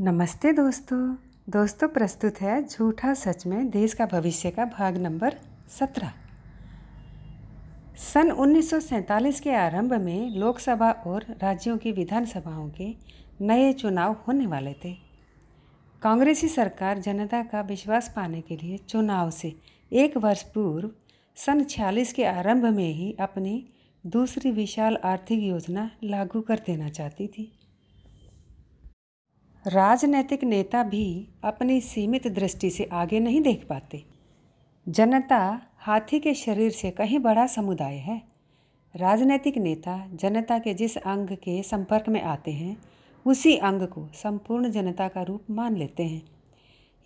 नमस्ते दोस्तों दोस्तों प्रस्तुत है झूठा सच में देश का भविष्य का भाग नंबर सत्रह सन 1947 के आरंभ में लोकसभा और राज्यों की विधानसभाओं के नए चुनाव होने वाले थे कांग्रेसी सरकार जनता का विश्वास पाने के लिए चुनाव से एक वर्ष पूर्व सन छियालीस के आरंभ में ही अपनी दूसरी विशाल आर्थिक योजना लागू कर देना चाहती थी राजनैतिक नेता भी अपनी सीमित दृष्टि से आगे नहीं देख पाते जनता हाथी के शरीर से कहीं बड़ा समुदाय है राजनैतिक नेता जनता के जिस अंग के संपर्क में आते हैं उसी अंग को संपूर्ण जनता का रूप मान लेते हैं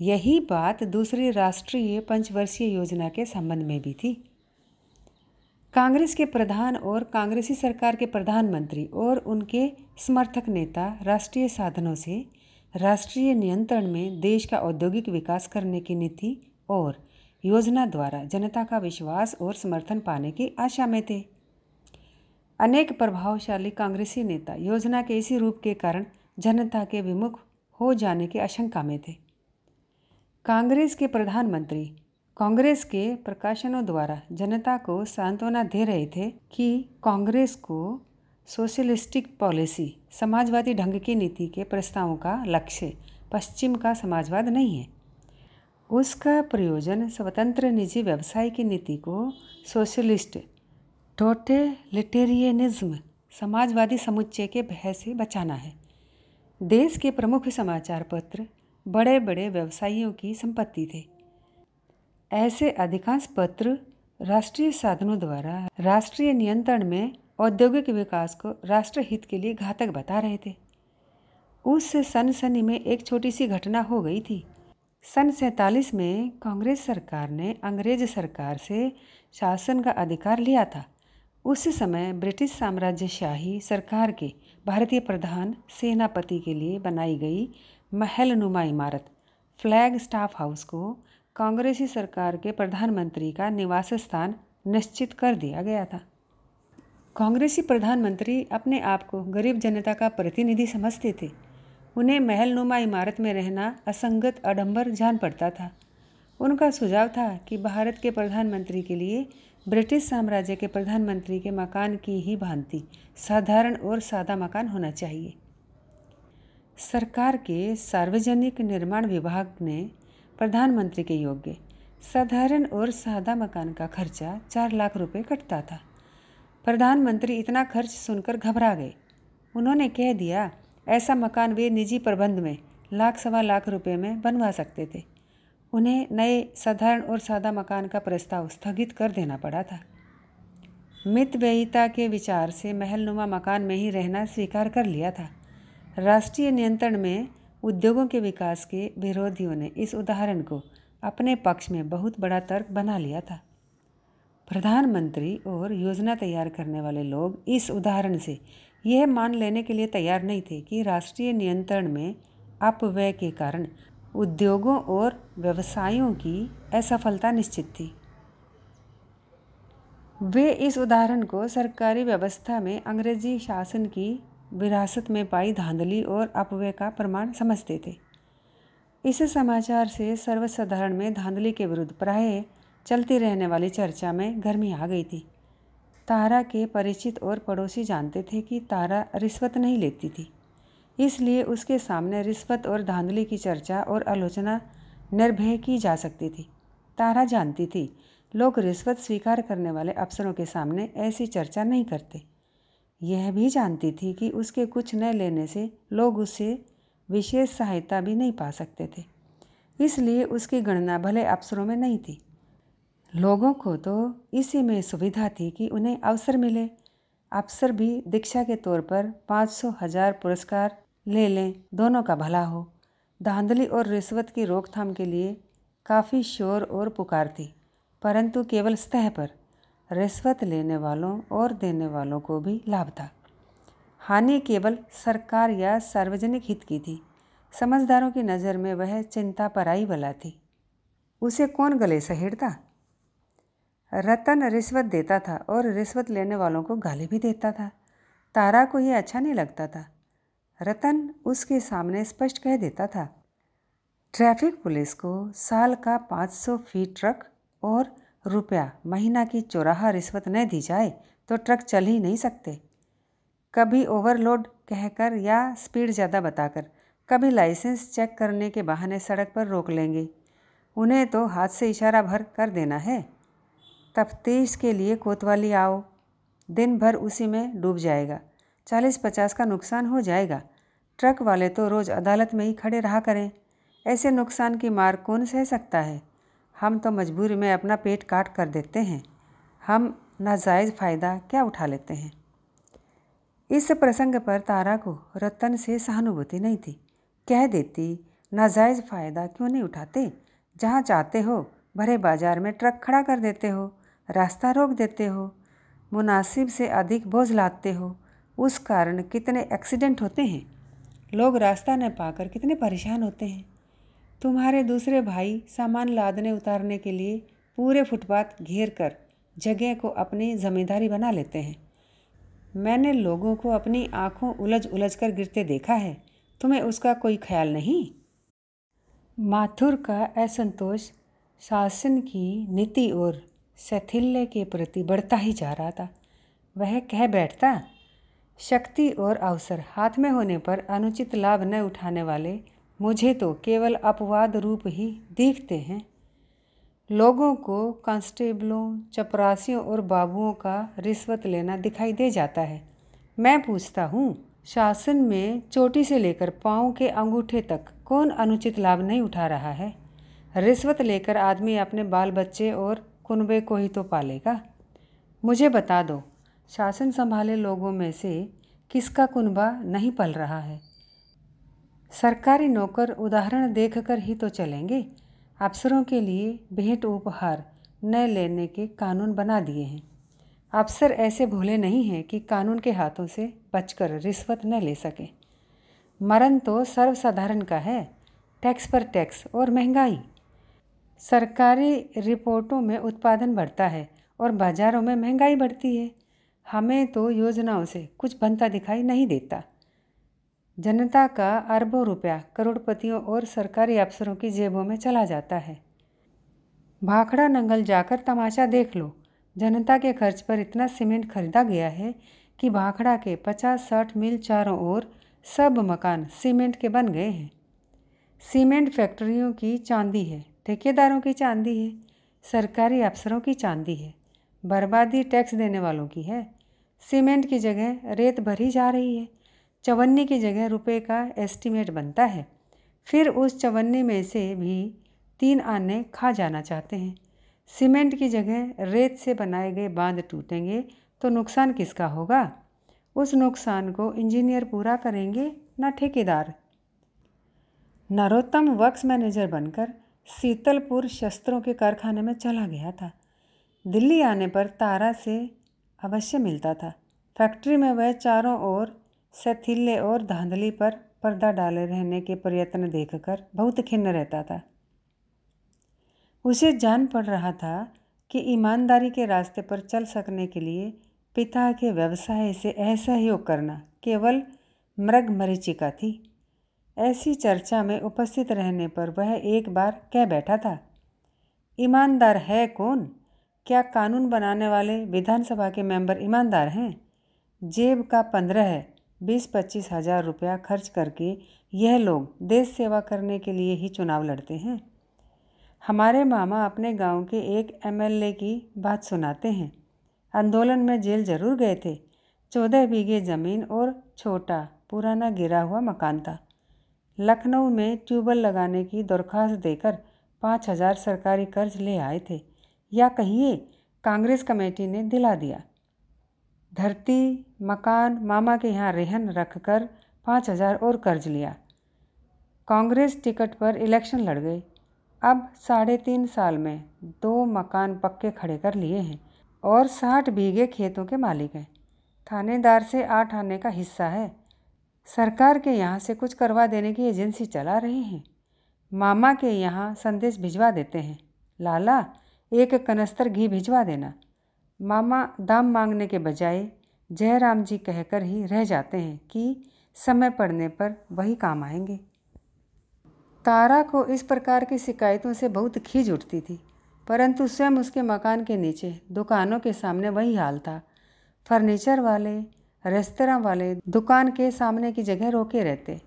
यही बात दूसरी राष्ट्रीय पंचवर्षीय योजना के संबंध में भी थी कांग्रेस के प्रधान और कांग्रेसी सरकार के प्रधानमंत्री और उनके समर्थक नेता राष्ट्रीय साधनों से राष्ट्रीय नियंत्रण में देश का औद्योगिक विकास करने की नीति और योजना द्वारा जनता का विश्वास और समर्थन पाने की आशा में थे अनेक प्रभावशाली कांग्रेसी नेता योजना के इसी रूप के कारण जनता के विमुख हो जाने की आशंका में थे कांग्रेस के प्रधानमंत्री कांग्रेस के प्रकाशनों द्वारा जनता को सांत्वना दे रहे थे कि कांग्रेस को सोशलिस्टिक पॉलिसी समाजवादी ढंग की नीति के प्रस्तावों का लक्ष्य पश्चिम का समाजवाद नहीं है उसका प्रयोजन स्वतंत्र निजी व्यवसाय की नीति को सोशलिस्ट टोटेलिटेरियनिज्म समाजवादी समुच्चय के भय से बचाना है देश के प्रमुख समाचार पत्र बड़े बड़े व्यवसायियों की संपत्ति थे ऐसे अधिकांश पत्र राष्ट्रीय साधनों द्वारा राष्ट्रीय नियंत्रण में औद्योगिक विकास को राष्ट्रहित के लिए घातक बता रहे थे उस सनसनी में एक छोटी सी घटना हो गई थी सन सैतालीस में कांग्रेस सरकार ने अंग्रेज सरकार से शासन का अधिकार लिया था उस समय ब्रिटिश साम्राज्यशाही सरकार के भारतीय प्रधान सेनापति के लिए बनाई गई महलनुमा इमारत फ्लैग स्टाफ हाउस को कांग्रेसी सरकार के प्रधानमंत्री का निवास स्थान निश्चित कर दिया गया था कांग्रेसी प्रधानमंत्री अपने आप को गरीब जनता का प्रतिनिधि समझते थे उन्हें महलनुमा इमारत में रहना असंगत अडंबर जान पड़ता था उनका सुझाव था कि भारत के प्रधानमंत्री के लिए ब्रिटिश साम्राज्य के प्रधानमंत्री के मकान की ही भांति साधारण और सादा मकान होना चाहिए सरकार के सार्वजनिक निर्माण विभाग ने प्रधानमंत्री के योग्य साधारण और सादा मकान का खर्चा चार लाख रुपए कटता था प्रधानमंत्री इतना खर्च सुनकर घबरा गए उन्होंने कह दिया ऐसा मकान वे निजी प्रबंध में लाख सवा लाख रुपए में बनवा सकते थे उन्हें नए साधारण और सादा मकान का प्रस्ताव स्थगित कर देना पड़ा था मित व्ययिता के विचार से महलनुमा मकान में ही रहना स्वीकार कर लिया था राष्ट्रीय नियंत्रण में उद्योगों के विकास के विरोधियों ने इस उदाहरण को अपने पक्ष में बहुत बड़ा तर्क बना लिया था प्रधानमंत्री और योजना तैयार करने वाले लोग इस उदाहरण से यह मान लेने के लिए तैयार नहीं थे कि राष्ट्रीय नियंत्रण में अपव्यय के कारण उद्योगों और व्यवसायों की असफलता निश्चित थी वे इस उदाहरण को सरकारी व्यवस्था में अंग्रेजी शासन की विरासत में पाई धांधली और अपव्यय का प्रमाण समझते थे इस समाचार से सर्वसाधारण में धांधली के विरुद्ध प्राय चलती रहने वाली चर्चा में गर्मी आ गई थी तारा के परिचित और पड़ोसी जानते थे कि तारा रिश्वत नहीं लेती थी इसलिए उसके सामने रिश्वत और धांधली की चर्चा और आलोचना निर्भय की जा सकती थी तारा जानती थी लोग रिश्वत स्वीकार करने वाले अफसरों के सामने ऐसी चर्चा नहीं करते यह भी जानती थी कि उसके कुछ न लेने से लोग उससे विशेष सहायता भी नहीं पा सकते थे इसलिए उसकी गणना भले अफसरों में नहीं थी लोगों को तो इसी में सुविधा थी कि उन्हें अवसर मिले अफसर भी दीक्षा के तौर पर पाँच सौ हजार पुरस्कार ले लें दोनों का भला हो धांधली और रिश्वत की रोकथाम के लिए काफ़ी शोर और पुकार थी परंतु केवल सतह पर रिश्वत लेने वालों और देने वालों को भी लाभ था हानि केवल सरकार या सार्वजनिक हित की थी समझदारों की नज़र में वह चिंता पराई वाला थी उसे कौन गले सहेड़ता रतन रिश्वत देता था और रिश्वत लेने वालों को गाली भी देता था तारा को यह अच्छा नहीं लगता था रतन उसके सामने स्पष्ट कह देता था ट्रैफिक पुलिस को साल का 500 फीट ट्रक और रुपया महीना की चौराहा रिश्वत न दी जाए तो ट्रक चल ही नहीं सकते कभी ओवरलोड कहकर या स्पीड ज़्यादा बताकर कभी लाइसेंस चेक करने के बहाने सड़क पर रोक लेंगे उन्हें तो हाथ से इशारा भर कर देना है तफ्तीश के लिए कोतवाली आओ दिन भर उसी में डूब जाएगा चालीस पचास का नुकसान हो जाएगा ट्रक वाले तो रोज़ अदालत में ही खड़े रहा करें ऐसे नुकसान की मार कौन सह सकता है हम तो मजबूरी में अपना पेट काट कर देते हैं हम नाजायज़ फ़ायदा क्या उठा लेते हैं इस प्रसंग पर तारा को रतन से सहानुभूति नहीं थी कह देती नाजायज़ फ़ायदा क्यों नहीं उठाते जहाँ चाहते हो भरे बाजार में ट्रक खड़ा कर देते हो रास्ता रोक देते हो मुनासिब से अधिक बोझ लादते हो उस कारण कितने एक्सीडेंट होते हैं लोग रास्ता न पाकर कितने परेशान होते हैं तुम्हारे दूसरे भाई सामान लादने उतारने के लिए पूरे फुटपाथ घेर कर जगह को अपनी जमींदारी बना लेते हैं मैंने लोगों को अपनी आँखों उलझ उलझ कर गिरते देखा है तुम्हें उसका कोई ख्याल नहीं माथुर का असंतोष शासन की नीति और शैथिल्य के प्रति बढ़ता ही जा रहा था वह कह बैठता शक्ति और अवसर हाथ में होने पर अनुचित लाभ न उठाने वाले मुझे तो केवल अपवाद रूप ही दिखते हैं लोगों को कांस्टेबलों चपरासियों और बाबुओं का रिश्वत लेना दिखाई दे जाता है मैं पूछता हूँ शासन में चोटी से लेकर पाँव के अंगूठे तक कौन अनुचित लाभ नहीं उठा रहा है रिश्वत लेकर आदमी अपने बाल बच्चे और कुनबे को ही तो पालेगा मुझे बता दो शासन संभाले लोगों में से किसका कुनबा नहीं पल रहा है सरकारी नौकर उदाहरण देखकर ही तो चलेंगे अफसरों के लिए भेंट उपहार न लेने के कानून बना दिए हैं अफसर ऐसे भोले नहीं हैं कि कानून के हाथों से बचकर रिश्वत न ले सकें मरण तो सर्वसाधारण का है टैक्स पर टैक्स और महंगाई सरकारी रिपोर्टों में उत्पादन बढ़ता है और बाज़ारों में महंगाई बढ़ती है हमें तो योजनाओं से कुछ बनता दिखाई नहीं देता जनता का अरबों रुपया करोड़पतियों और सरकारी अफसरों की जेबों में चला जाता है भाखड़ा नंगल जाकर तमाशा देख लो जनता के खर्च पर इतना सीमेंट खरीदा गया है कि भाखड़ा के पचास साठ मील चारों ओर सब मकान सीमेंट के बन गए हैं सीमेंट फैक्ट्रियों की चांदी है ठेकेदारों की चांदी है सरकारी अफसरों की चांदी है बर्बादी टैक्स देने वालों की है सीमेंट की जगह रेत भरी जा रही है चवन्नी की जगह रुपए का एस्टीमेट बनता है फिर उस चवन्नी में से भी तीन आने खा जाना चाहते हैं सीमेंट की जगह रेत से बनाए गए बांध टूटेंगे तो नुकसान किसका होगा उस नुकसान को इंजीनियर पूरा करेंगे ना ठेकेदार नरोत्तम वर्क्स मैनेजर बनकर शीतलपुर शस्त्रों के कारखाने में चला गया था दिल्ली आने पर तारा से अवश्य मिलता था फैक्ट्री में वह चारों ओर सेथिल्ले और धांधली पर पर्दा डाले रहने के प्रयत्न देखकर बहुत खिन्न रहता था उसे जान पड़ रहा था कि ईमानदारी के रास्ते पर चल सकने के लिए पिता के व्यवसाय से असहयोग करना केवल मृग मरीचिका थी ऐसी चर्चा में उपस्थित रहने पर वह एक बार कह बैठा था ईमानदार है कौन क्या कानून बनाने वाले विधानसभा के मेंबर ईमानदार हैं जेब का पंद्रह है बीस पच्चीस हजार रुपया खर्च करके यह लोग देश सेवा करने के लिए ही चुनाव लड़ते हैं हमारे मामा अपने गांव के एक एमएलए की बात सुनाते हैं आंदोलन में जेल जरूर गए थे चौदह बीघे ज़मीन और छोटा पुराना गिरा हुआ मकान था लखनऊ में ट्यूबल लगाने की दरख्वास्त देकर पाँच हजार सरकारी कर्ज ले आए थे या कहिए कांग्रेस कमेटी ने दिला दिया धरती मकान मामा के यहाँ रेहन कर पाँच हजार और कर्ज लिया कांग्रेस टिकट पर इलेक्शन लड़ गई अब साढ़े तीन साल में दो मकान पक्के खड़े कर लिए हैं और साठ बीघे खेतों के मालिक हैं थानेदार से आठ आने का हिस्सा है सरकार के यहाँ से कुछ करवा देने की एजेंसी चला रहे हैं मामा के यहाँ संदेश भिजवा देते हैं लाला एक कनस्तर घी भिजवा देना मामा दाम मांगने के बजाय जयराम जी कहकर ही रह जाते हैं कि समय पड़ने पर वही काम आएंगे तारा को इस प्रकार की शिकायतों से बहुत खींच उठती थी परंतु स्वयं उसके मकान के नीचे दुकानों के सामने वही हाल था फर्नीचर वाले रेस्तरा वाले दुकान के सामने की जगह रोके रहते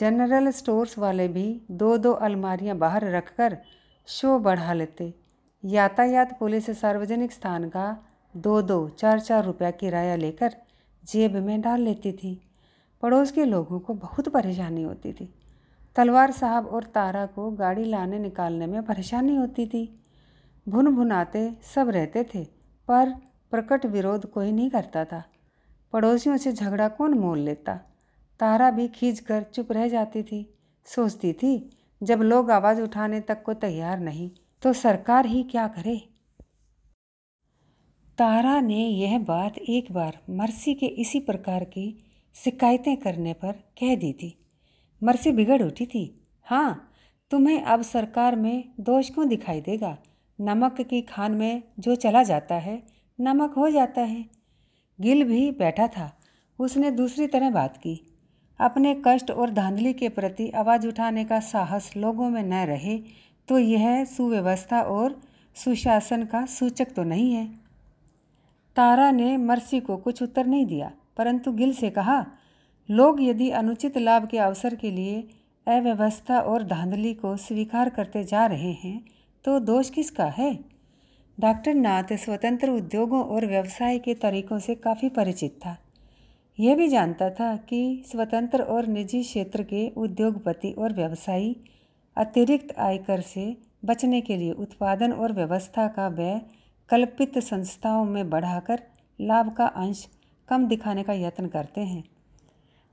जनरल स्टोर्स वाले भी दो दो अलमारियां बाहर रखकर शो बढ़ा लेते यातायात पुलिस सार्वजनिक स्थान का दो दो चार चार रुपया किराया लेकर जेब में डाल लेती थी पड़ोस के लोगों को बहुत परेशानी होती थी तलवार साहब और तारा को गाड़ी लाने निकालने में परेशानी होती थी भुन भुनाते सब रहते थे पर प्रकट विरोध कोई नहीं करता था पड़ोसियों से झगड़ा कौन मोल लेता तारा भी खींच कर चुप रह जाती थी सोचती थी जब लोग आवाज़ उठाने तक को तैयार नहीं तो सरकार ही क्या करे तारा ने यह बात एक बार मर्सी के इसी प्रकार की शिकायतें करने पर कह दी थी मर्सी बिगड़ उठी थी हाँ तुम्हें अब सरकार में दोष क्यों दिखाई देगा नमक की खान में जो चला जाता है नमक हो जाता है गिल भी बैठा था उसने दूसरी तरह बात की अपने कष्ट और धांधली के प्रति आवाज़ उठाने का साहस लोगों में न रहे तो यह सुव्यवस्था और सुशासन का सूचक तो नहीं है तारा ने मर्सी को कुछ उत्तर नहीं दिया परंतु गिल से कहा लोग यदि अनुचित लाभ के अवसर के लिए अव्यवस्था और धांधली को स्वीकार करते जा रहे हैं तो दोष किसका है डॉक्टर नाथ स्वतंत्र उद्योगों और व्यवसाय के तरीकों से काफ़ी परिचित था यह भी जानता था कि स्वतंत्र और निजी क्षेत्र के उद्योगपति और व्यवसायी अतिरिक्त आयकर से बचने के लिए उत्पादन और व्यवस्था का व्यय कल्पित संस्थाओं में बढ़ाकर लाभ का अंश कम दिखाने का यत्न करते हैं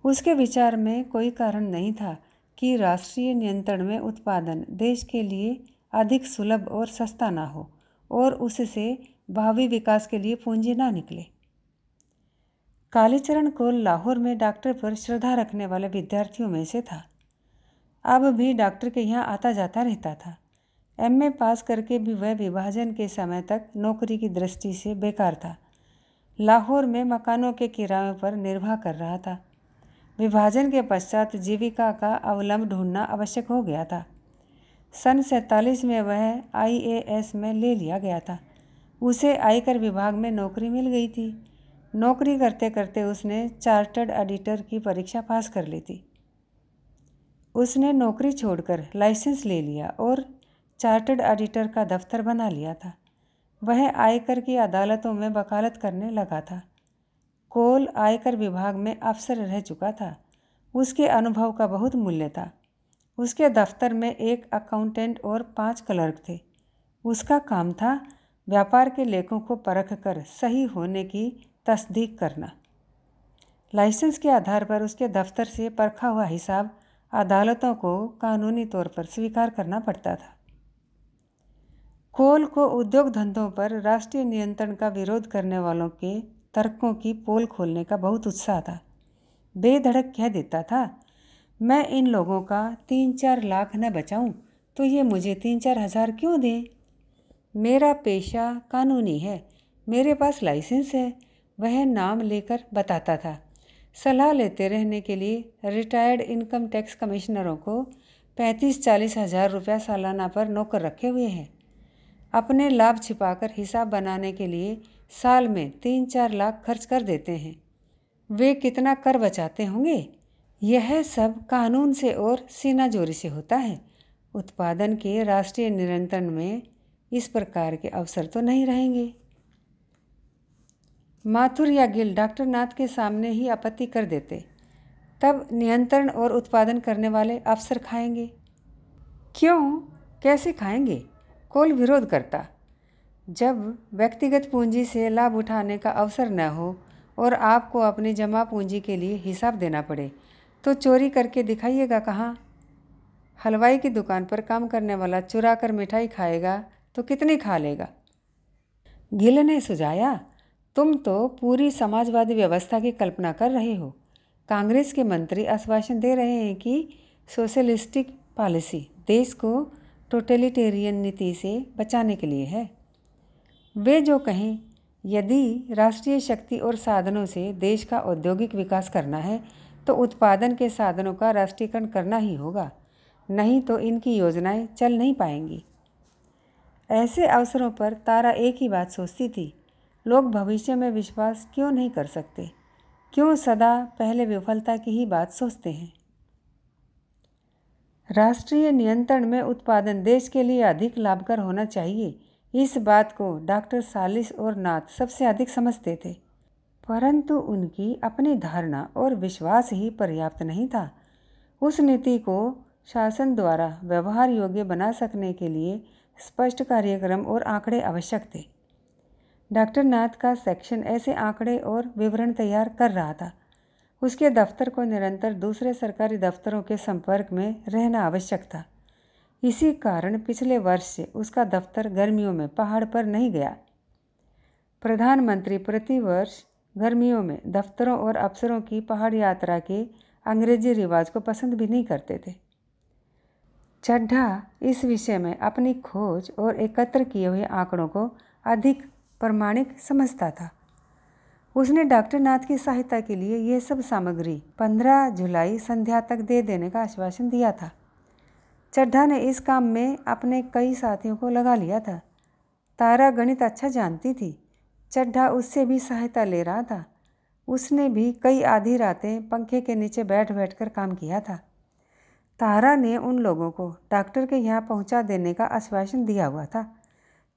उसके विचार में कोई कारण नहीं था कि राष्ट्रीय नियंत्रण में उत्पादन देश के लिए अधिक सुलभ और सस्ता ना हो और उससे भावी विकास के लिए पूंजी ना निकले कालीचरण को लाहौर में डॉक्टर पर श्रद्धा रखने वाले विद्यार्थियों में से था अब भी डॉक्टर के यहाँ आता जाता रहता था एमए पास करके भी वह विभाजन के समय तक नौकरी की दृष्टि से बेकार था लाहौर में मकानों के किराए पर निर्वाह कर रहा था विभाजन के पश्चात जीविका का अवलंब ढूंढना आवश्यक हो गया था सन सैतालीस में वह आईएएस में ले लिया गया था उसे आयकर विभाग में नौकरी मिल गई थी नौकरी करते करते उसने चार्टर्ड एडिटर की परीक्षा पास कर ली थी उसने नौकरी छोड़कर लाइसेंस ले लिया और चार्टर्ड एडिटर का दफ्तर बना लिया था वह आयकर की अदालतों में वकालत करने लगा था कोल आयकर विभाग में अफसर रह चुका था उसके अनुभव का बहुत मूल्य था उसके दफ्तर में एक अकाउंटेंट और पांच क्लर्क थे उसका काम था व्यापार के लेखों को परख कर सही होने की तस्दीक करना लाइसेंस के आधार पर उसके दफ्तर से परखा हुआ हिसाब अदालतों को कानूनी तौर पर स्वीकार करना पड़ता था कोल को उद्योग धंधों पर राष्ट्रीय नियंत्रण का विरोध करने वालों के तर्कों की पोल खोलने का बहुत उत्साह था बेधड़क कह देता था मैं इन लोगों का तीन चार लाख न बचाऊं तो ये मुझे तीन चार हज़ार क्यों दें मेरा पेशा कानूनी है मेरे पास लाइसेंस है वह नाम लेकर बताता था सलाह लेते रहने के लिए रिटायर्ड इनकम टैक्स कमिश्नरों को पैंतीस चालीस हज़ार रुपया सालाना पर नौकर रखे हुए हैं अपने लाभ छिपाकर हिसाब बनाने के लिए साल में तीन चार लाख खर्च कर देते हैं वे कितना कर बचाते होंगे यह सब कानून से और सेनाजोरी से होता है उत्पादन के राष्ट्रीय निरंतरण में इस प्रकार के अवसर तो नहीं रहेंगे माथुर या गिल डॉक्टर नाथ के सामने ही आपत्ति कर देते तब नियंत्रण और उत्पादन करने वाले अफसर खाएंगे क्यों कैसे खाएंगे कोल विरोध करता जब व्यक्तिगत पूंजी से लाभ उठाने का अवसर न हो और आपको अपनी जमा पूंजी के लिए हिसाब देना पड़े तो चोरी करके दिखाइएगा कहाँ हलवाई की दुकान पर काम करने वाला चुरा कर मिठाई खाएगा तो कितनी खा लेगा गिल ने सुझाया तुम तो पूरी समाजवादी व्यवस्था की कल्पना कर रहे हो कांग्रेस के मंत्री आश्वासन दे रहे हैं कि सोशलिस्टिक पॉलिसी देश को टोटलिटेरियन नीति से बचाने के लिए है वे जो कहें यदि राष्ट्रीय शक्ति और साधनों से देश का औद्योगिक विकास करना है तो उत्पादन के साधनों का राष्ट्रीयकरण करना ही होगा नहीं तो इनकी योजनाएं चल नहीं पाएंगी ऐसे अवसरों पर तारा एक ही बात सोचती थी लोग भविष्य में विश्वास क्यों नहीं कर सकते क्यों सदा पहले विफलता की ही बात सोचते हैं राष्ट्रीय नियंत्रण में उत्पादन देश के लिए अधिक लाभकर होना चाहिए इस बात को डॉक्टर सालिस और नाथ सबसे अधिक समझते थे परंतु उनकी अपनी धारणा और विश्वास ही पर्याप्त नहीं था उस नीति को शासन द्वारा व्यवहार योग्य बना सकने के लिए स्पष्ट कार्यक्रम और आंकड़े आवश्यक थे डॉक्टर नाथ का सेक्शन ऐसे आंकड़े और विवरण तैयार कर रहा था उसके दफ्तर को निरंतर दूसरे सरकारी दफ्तरों के संपर्क में रहना आवश्यक था इसी कारण पिछले वर्ष से उसका दफ्तर गर्मियों में पहाड़ पर नहीं गया प्रधानमंत्री प्रतिवर्ष गर्मियों में दफ्तरों और अफसरों की पहाड़ यात्रा के अंग्रेजी रिवाज को पसंद भी नहीं करते थे चड्ढा इस विषय में अपनी खोज और एकत्र किए हुए आंकड़ों को अधिक प्रमाणिक समझता था उसने डॉक्टर नाथ की सहायता के लिए यह सब सामग्री 15 जुलाई संध्या तक दे देने का आश्वासन दिया था चड्ढा ने इस काम में अपने कई साथियों को लगा लिया था तारा गणित अच्छा जानती थी चड्ढा उससे भी सहायता ले रहा था उसने भी कई आधी रातें पंखे के नीचे बैठ बैठ कर काम किया था तारा ने उन लोगों को डॉक्टर के यहाँ पहुँचा देने का आश्वासन दिया हुआ था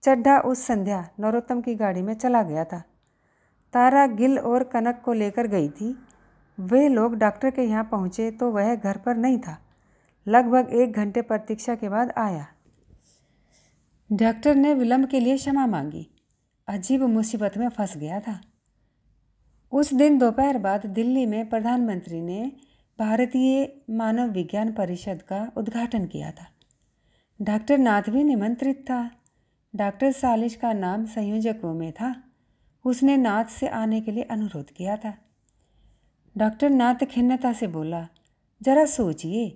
चड्ढा उस संध्या नरोत्तम की गाड़ी में चला गया था तारा गिल और कनक को लेकर गई थी वे लोग डॉक्टर के यहाँ पहुँचे तो वह घर पर नहीं था लगभग एक घंटे प्रतीक्षा के बाद आया डॉक्टर ने विलम्ब के लिए क्षमा मांगी अजीब मुसीबत में फंस गया था उस दिन दोपहर बाद दिल्ली में प्रधानमंत्री ने भारतीय मानव विज्ञान परिषद का उद्घाटन किया था डॉक्टर नाथ भी निमंत्रित था डॉक्टर सालिश का नाम संयोजकों में था उसने नाथ से आने के लिए अनुरोध किया था डॉक्टर नाथ खिन्नता से बोला जरा सोचिए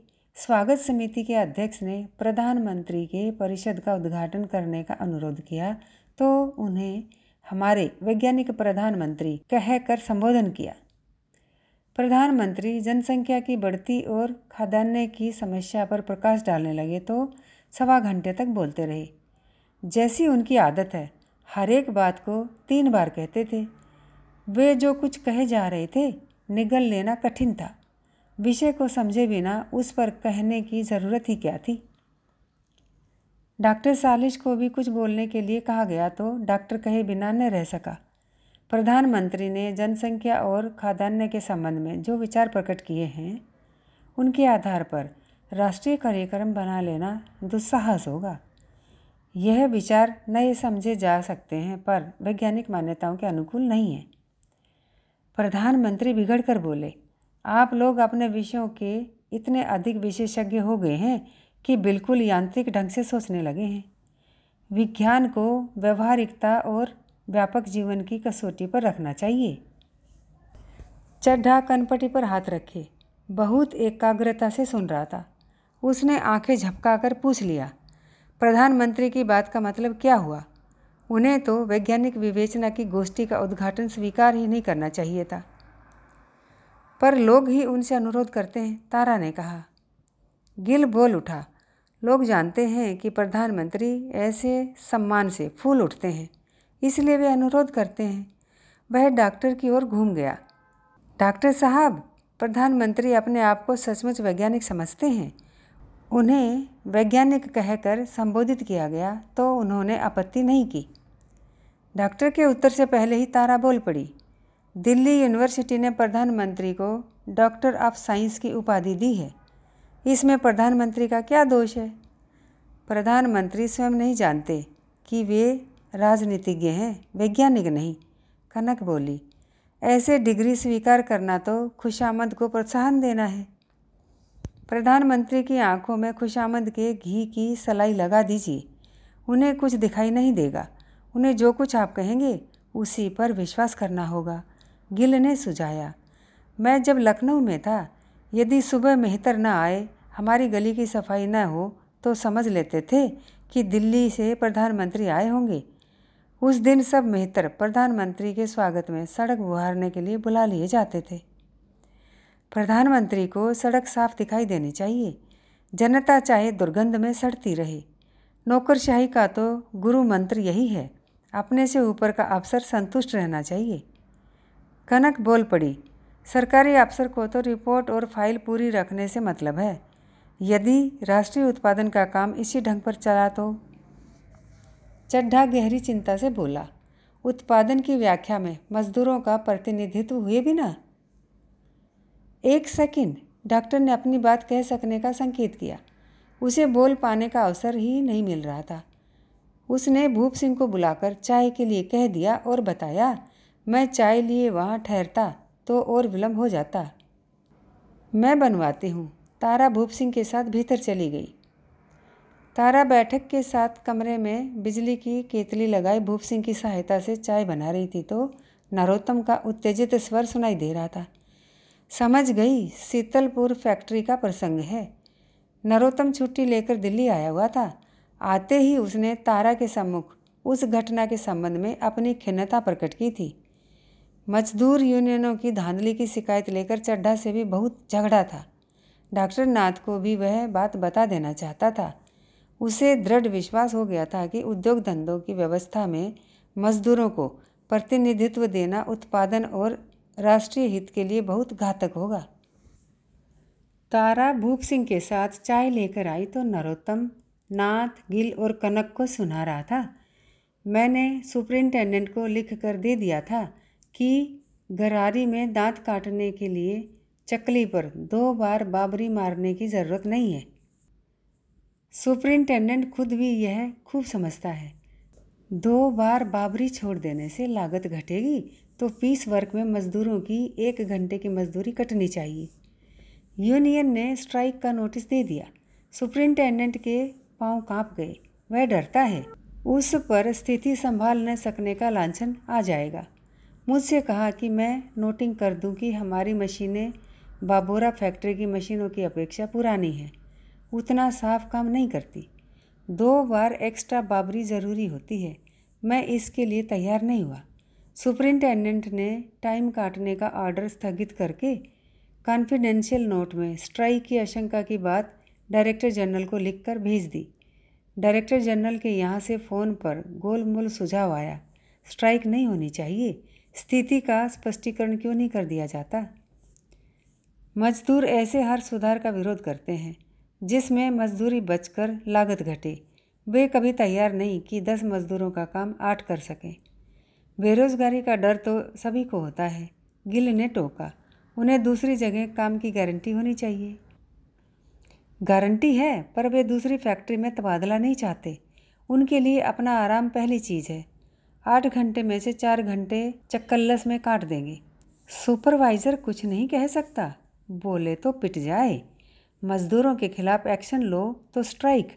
स्वागत समिति के अध्यक्ष ने प्रधानमंत्री के परिषद का उद्घाटन करने का अनुरोध किया तो उन्हें हमारे वैज्ञानिक प्रधानमंत्री कह कर संबोधन किया प्रधानमंत्री जनसंख्या की बढ़ती और खाद्यान्न की समस्या पर प्रकाश डालने लगे तो सवा घंटे तक बोलते रहे जैसी उनकी आदत है हर एक बात को तीन बार कहते थे वे जो कुछ कहे जा रहे थे निगल लेना कठिन था विषय को समझे बिना उस पर कहने की ज़रूरत ही क्या थी डॉक्टर सालिश को भी कुछ बोलने के लिए कहा गया तो डॉक्टर कहे बिना न रह सका प्रधानमंत्री ने जनसंख्या और खाद्यान्न के संबंध में जो विचार प्रकट किए हैं उनके आधार पर राष्ट्रीय कार्यक्रम बना लेना दुस्साहस होगा यह विचार नए समझे जा सकते हैं पर वैज्ञानिक मान्यताओं के अनुकूल नहीं है प्रधानमंत्री बिगड़ कर बोले आप लोग अपने विषयों के इतने अधिक विशेषज्ञ हो गए हैं कि बिल्कुल यांत्रिक ढंग से सोचने लगे हैं विज्ञान को व्यवहारिकता और व्यापक जीवन की कसौटी पर रखना चाहिए चड्ढा कनपटी पर हाथ रखे बहुत एकाग्रता से सुन रहा था उसने आंखें झपकाकर पूछ लिया प्रधानमंत्री की बात का मतलब क्या हुआ उन्हें तो वैज्ञानिक विवेचना की गोष्ठी का उद्घाटन स्वीकार ही नहीं करना चाहिए था पर लोग ही उनसे अनुरोध करते हैं तारा ने कहा गिल बोल उठा लोग जानते हैं कि प्रधानमंत्री ऐसे सम्मान से फूल उठते हैं इसलिए वे अनुरोध करते हैं वह डॉक्टर की ओर घूम गया डॉक्टर साहब प्रधानमंत्री अपने आप को सचमुच वैज्ञानिक समझते हैं उन्हें वैज्ञानिक कहकर संबोधित किया गया तो उन्होंने आपत्ति नहीं की डॉक्टर के उत्तर से पहले ही तारा बोल पड़ी दिल्ली यूनिवर्सिटी ने प्रधानमंत्री को डॉक्टर ऑफ साइंस की उपाधि दी है इसमें प्रधानमंत्री का क्या दोष है प्रधानमंत्री स्वयं नहीं जानते कि वे राजनीतिज्ञ हैं वैज्ञानिक नहीं कनक बोली ऐसे डिग्री स्वीकार करना तो खुशामद को प्रोत्साहन देना है प्रधानमंत्री की आंखों में खुशामद के घी की सलाई लगा दीजिए उन्हें कुछ दिखाई नहीं देगा उन्हें जो कुछ आप कहेंगे उसी पर विश्वास करना होगा गिल ने सुझाया मैं जब लखनऊ में था यदि सुबह मेहतर न आए हमारी गली की सफाई न हो तो समझ लेते थे कि दिल्ली से प्रधानमंत्री आए होंगे उस दिन सब मेहतर प्रधानमंत्री के स्वागत में सड़क बुहारने के लिए बुला लिए जाते थे प्रधानमंत्री को सड़क साफ दिखाई देनी चाहिए जनता चाहे दुर्गंध में सड़ती रहे नौकरशाही का तो गुरु मंत्र यही है अपने से ऊपर का अफसर संतुष्ट रहना चाहिए कनक बोल पड़ी सरकारी अफसर को तो रिपोर्ट और फाइल पूरी रखने से मतलब है यदि राष्ट्रीय उत्पादन का काम इसी ढंग पर चला तो चड्ढा गहरी चिंता से बोला उत्पादन की व्याख्या में मजदूरों का प्रतिनिधित्व हुए बिना एक सेकंड डॉक्टर ने अपनी बात कह सकने का संकेत किया उसे बोल पाने का अवसर ही नहीं मिल रहा था उसने भूप सिंह को बुलाकर चाय के लिए कह दिया और बताया मैं चाय लिए वहाँ ठहरता तो और विलम्ब हो जाता मैं बनवाती हूँ तारा भूप सिंह के साथ भीतर चली गई तारा बैठक के साथ कमरे में बिजली की केतली लगाए भूप सिंह की सहायता से चाय बना रही थी तो नरोत्तम का उत्तेजित स्वर सुनाई दे रहा था समझ गई शीतलपुर फैक्ट्री का प्रसंग है नरोत्तम छुट्टी लेकर दिल्ली आया हुआ था आते ही उसने तारा के सम्मुख उस घटना के संबंध में अपनी खिन्नता प्रकट की थी मजदूर यूनियनों की धांधली की शिकायत लेकर चड्ढा से भी बहुत झगड़ा था डॉक्टर नाथ को भी वह बात बता देना चाहता था उसे दृढ़ विश्वास हो गया था कि उद्योग धंधों की व्यवस्था में मजदूरों को प्रतिनिधित्व देना उत्पादन और राष्ट्रीय हित के लिए बहुत घातक होगा तारा भूप सिंह के साथ चाय लेकर आई तो नरोत्तम नाथ गिल और कनक को सुना रहा था मैंने सुपरिंटेंडेंट को लिख कर दे दिया था कि गरारी में दांत काटने के लिए चकली पर दो बार बाबरी मारने की ज़रूरत नहीं है सुपरिंटेंडेंट खुद भी यह खूब समझता है दो बार बाबरी छोड़ देने से लागत घटेगी तो पीस वर्क में मजदूरों की एक घंटे की मजदूरी कटनी चाहिए यूनियन ने स्ट्राइक का नोटिस दे दिया सुपरिंटेंडेंट के पांव कांप गए वह डरता है उस पर स्थिति संभाल न सकने का लाछन आ जाएगा मुझसे कहा कि मैं नोटिंग कर दूं कि हमारी मशीनें बाबोरा फैक्ट्री की मशीनों की अपेक्षा पुरानी है उतना साफ काम नहीं करती दो बार एक्स्ट्रा बाबरी ज़रूरी होती है मैं इसके लिए तैयार नहीं हुआ सुपरिंटेंडेंट ने टाइम काटने का ऑर्डर स्थगित करके कॉन्फिडेंशियल नोट में स्ट्राइक की आशंका की बात डायरेक्टर जनरल को लिखकर भेज दी डायरेक्टर जनरल के यहाँ से फ़ोन पर गोलमोल सुझाव आया स्ट्राइक नहीं होनी चाहिए स्थिति का स्पष्टीकरण क्यों नहीं कर दिया जाता मजदूर ऐसे हर सुधार का विरोध करते हैं जिसमें मजदूरी बचकर लागत घटे वे कभी तैयार नहीं कि दस मजदूरों का काम आठ कर सकें बेरोजगारी का डर तो सभी को होता है गिल ने टोका उन्हें दूसरी जगह काम की गारंटी होनी चाहिए गारंटी है पर वे दूसरी फैक्ट्री में तबादला नहीं चाहते उनके लिए अपना आराम पहली चीज़ है आठ घंटे में से चार घंटे चक्कलस में काट देंगे सुपरवाइज़र कुछ नहीं कह सकता बोले तो पिट जाए मज़दूरों के खिलाफ एक्शन लो तो स्ट्राइक